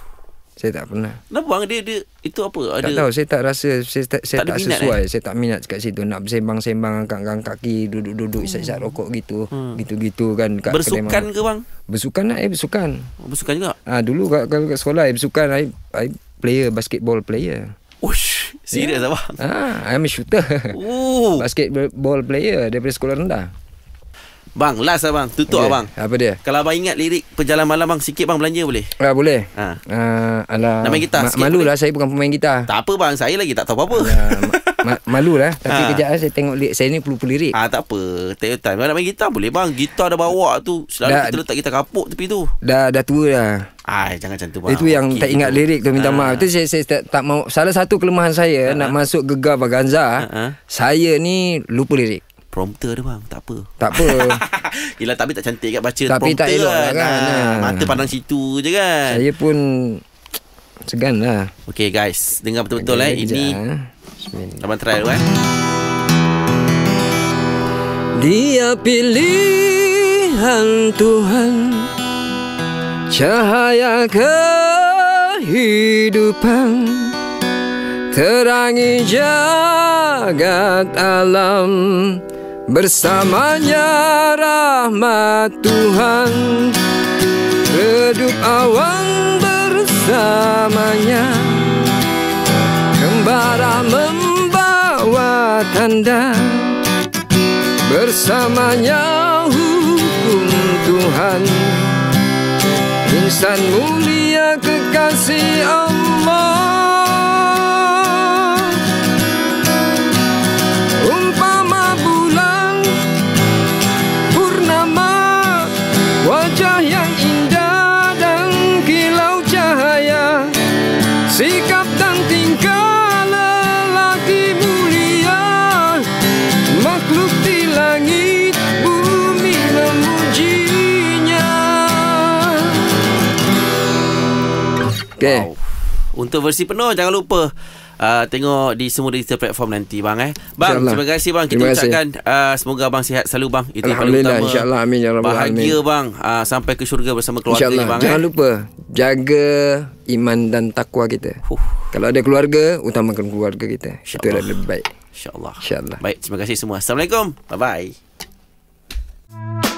saya tak pernah. Kenapa bang dia, dia itu apa? Ada Tak tahu, saya tak rasa saya, saya tak, saya tak sesuai. Eh? Saya tak minat dekat situ nak sembang-sembang angkat-angkat kaki, duduk-duduk hmm. isap-isap rokok gitu. Hmm. Gitu-gitu kan kat Bersukan kedai ke bang? Bersukan lah, eh bersukan. Oh, bersukan juga. ha, dulu kat, kat, kat sekolah eh bersukan, I, I player basketball player. Ush, serius yeah. Ya. apa? ha, I'm a shooter. Ooh. basketball player daripada sekolah rendah. Bang, last lah bang. Tutup okay. abang. Lah, apa dia? Kalau abang ingat lirik Perjalanan Malam bang, sikit bang belanja boleh? Ah, boleh. Ha. Uh, ah, ala... Nak main gitar Ma- Malulah saya bukan pemain gitar. Tak apa bang, saya lagi tak tahu apa-apa. Uh, ma- malulah. Tapi ha. kejap lah, saya tengok lirik. Saya ni perlu lirik. Ah, ha, tak apa. Take your time. Nak main gitar boleh bang. Gitar dah bawa tu. Selalu dah, kita letak gitar kapuk tepi tu. Dah dah tua dah. Ay, jangan macam tu bang. Itu yang okay, tak ingat lirik tu minta ha. maaf. Itu saya, saya tak, tak mau. Salah satu kelemahan saya ha. nak masuk gegar Baganza. Ha. Saya ni lupa lirik prompter dia bang tak apa tak apa yalah tapi tak cantik kat baca tapi prompter tapi tak elok lah kan, kan. Ha. mata pandang situ je kan saya pun segan lah Okay guys dengar betul-betul okay, eh kejap, ini Selamat ah. ha. trial eh dia pilihan Tuhan Cahaya kehidupan Terangi jagat alam Bersamanya rahmat Tuhan Redup awan bersamanya kembara membawa tanda Bersamanya hukum Tuhan Insan mulia kekasih Allah Okay. Wow. Untuk versi penuh jangan lupa uh, tengok di semua digital platform nanti bang eh. Bang insya terima kasih bang kita terima ucapkan uh, semoga bang sihat selalu bang. Itu Alhamdulillah insyaallah amin ya rabbal alamin. Bahagia bang uh, sampai ke syurga bersama keluarga insya Allah. Eh. Jangan eh. lupa jaga iman dan takwa kita. Huh. Kalau ada keluarga utamakan keluarga kita. Itu adalah lebih baik. Insyaallah. Insyaallah. Baik terima kasih semua. Assalamualaikum. Bye bye.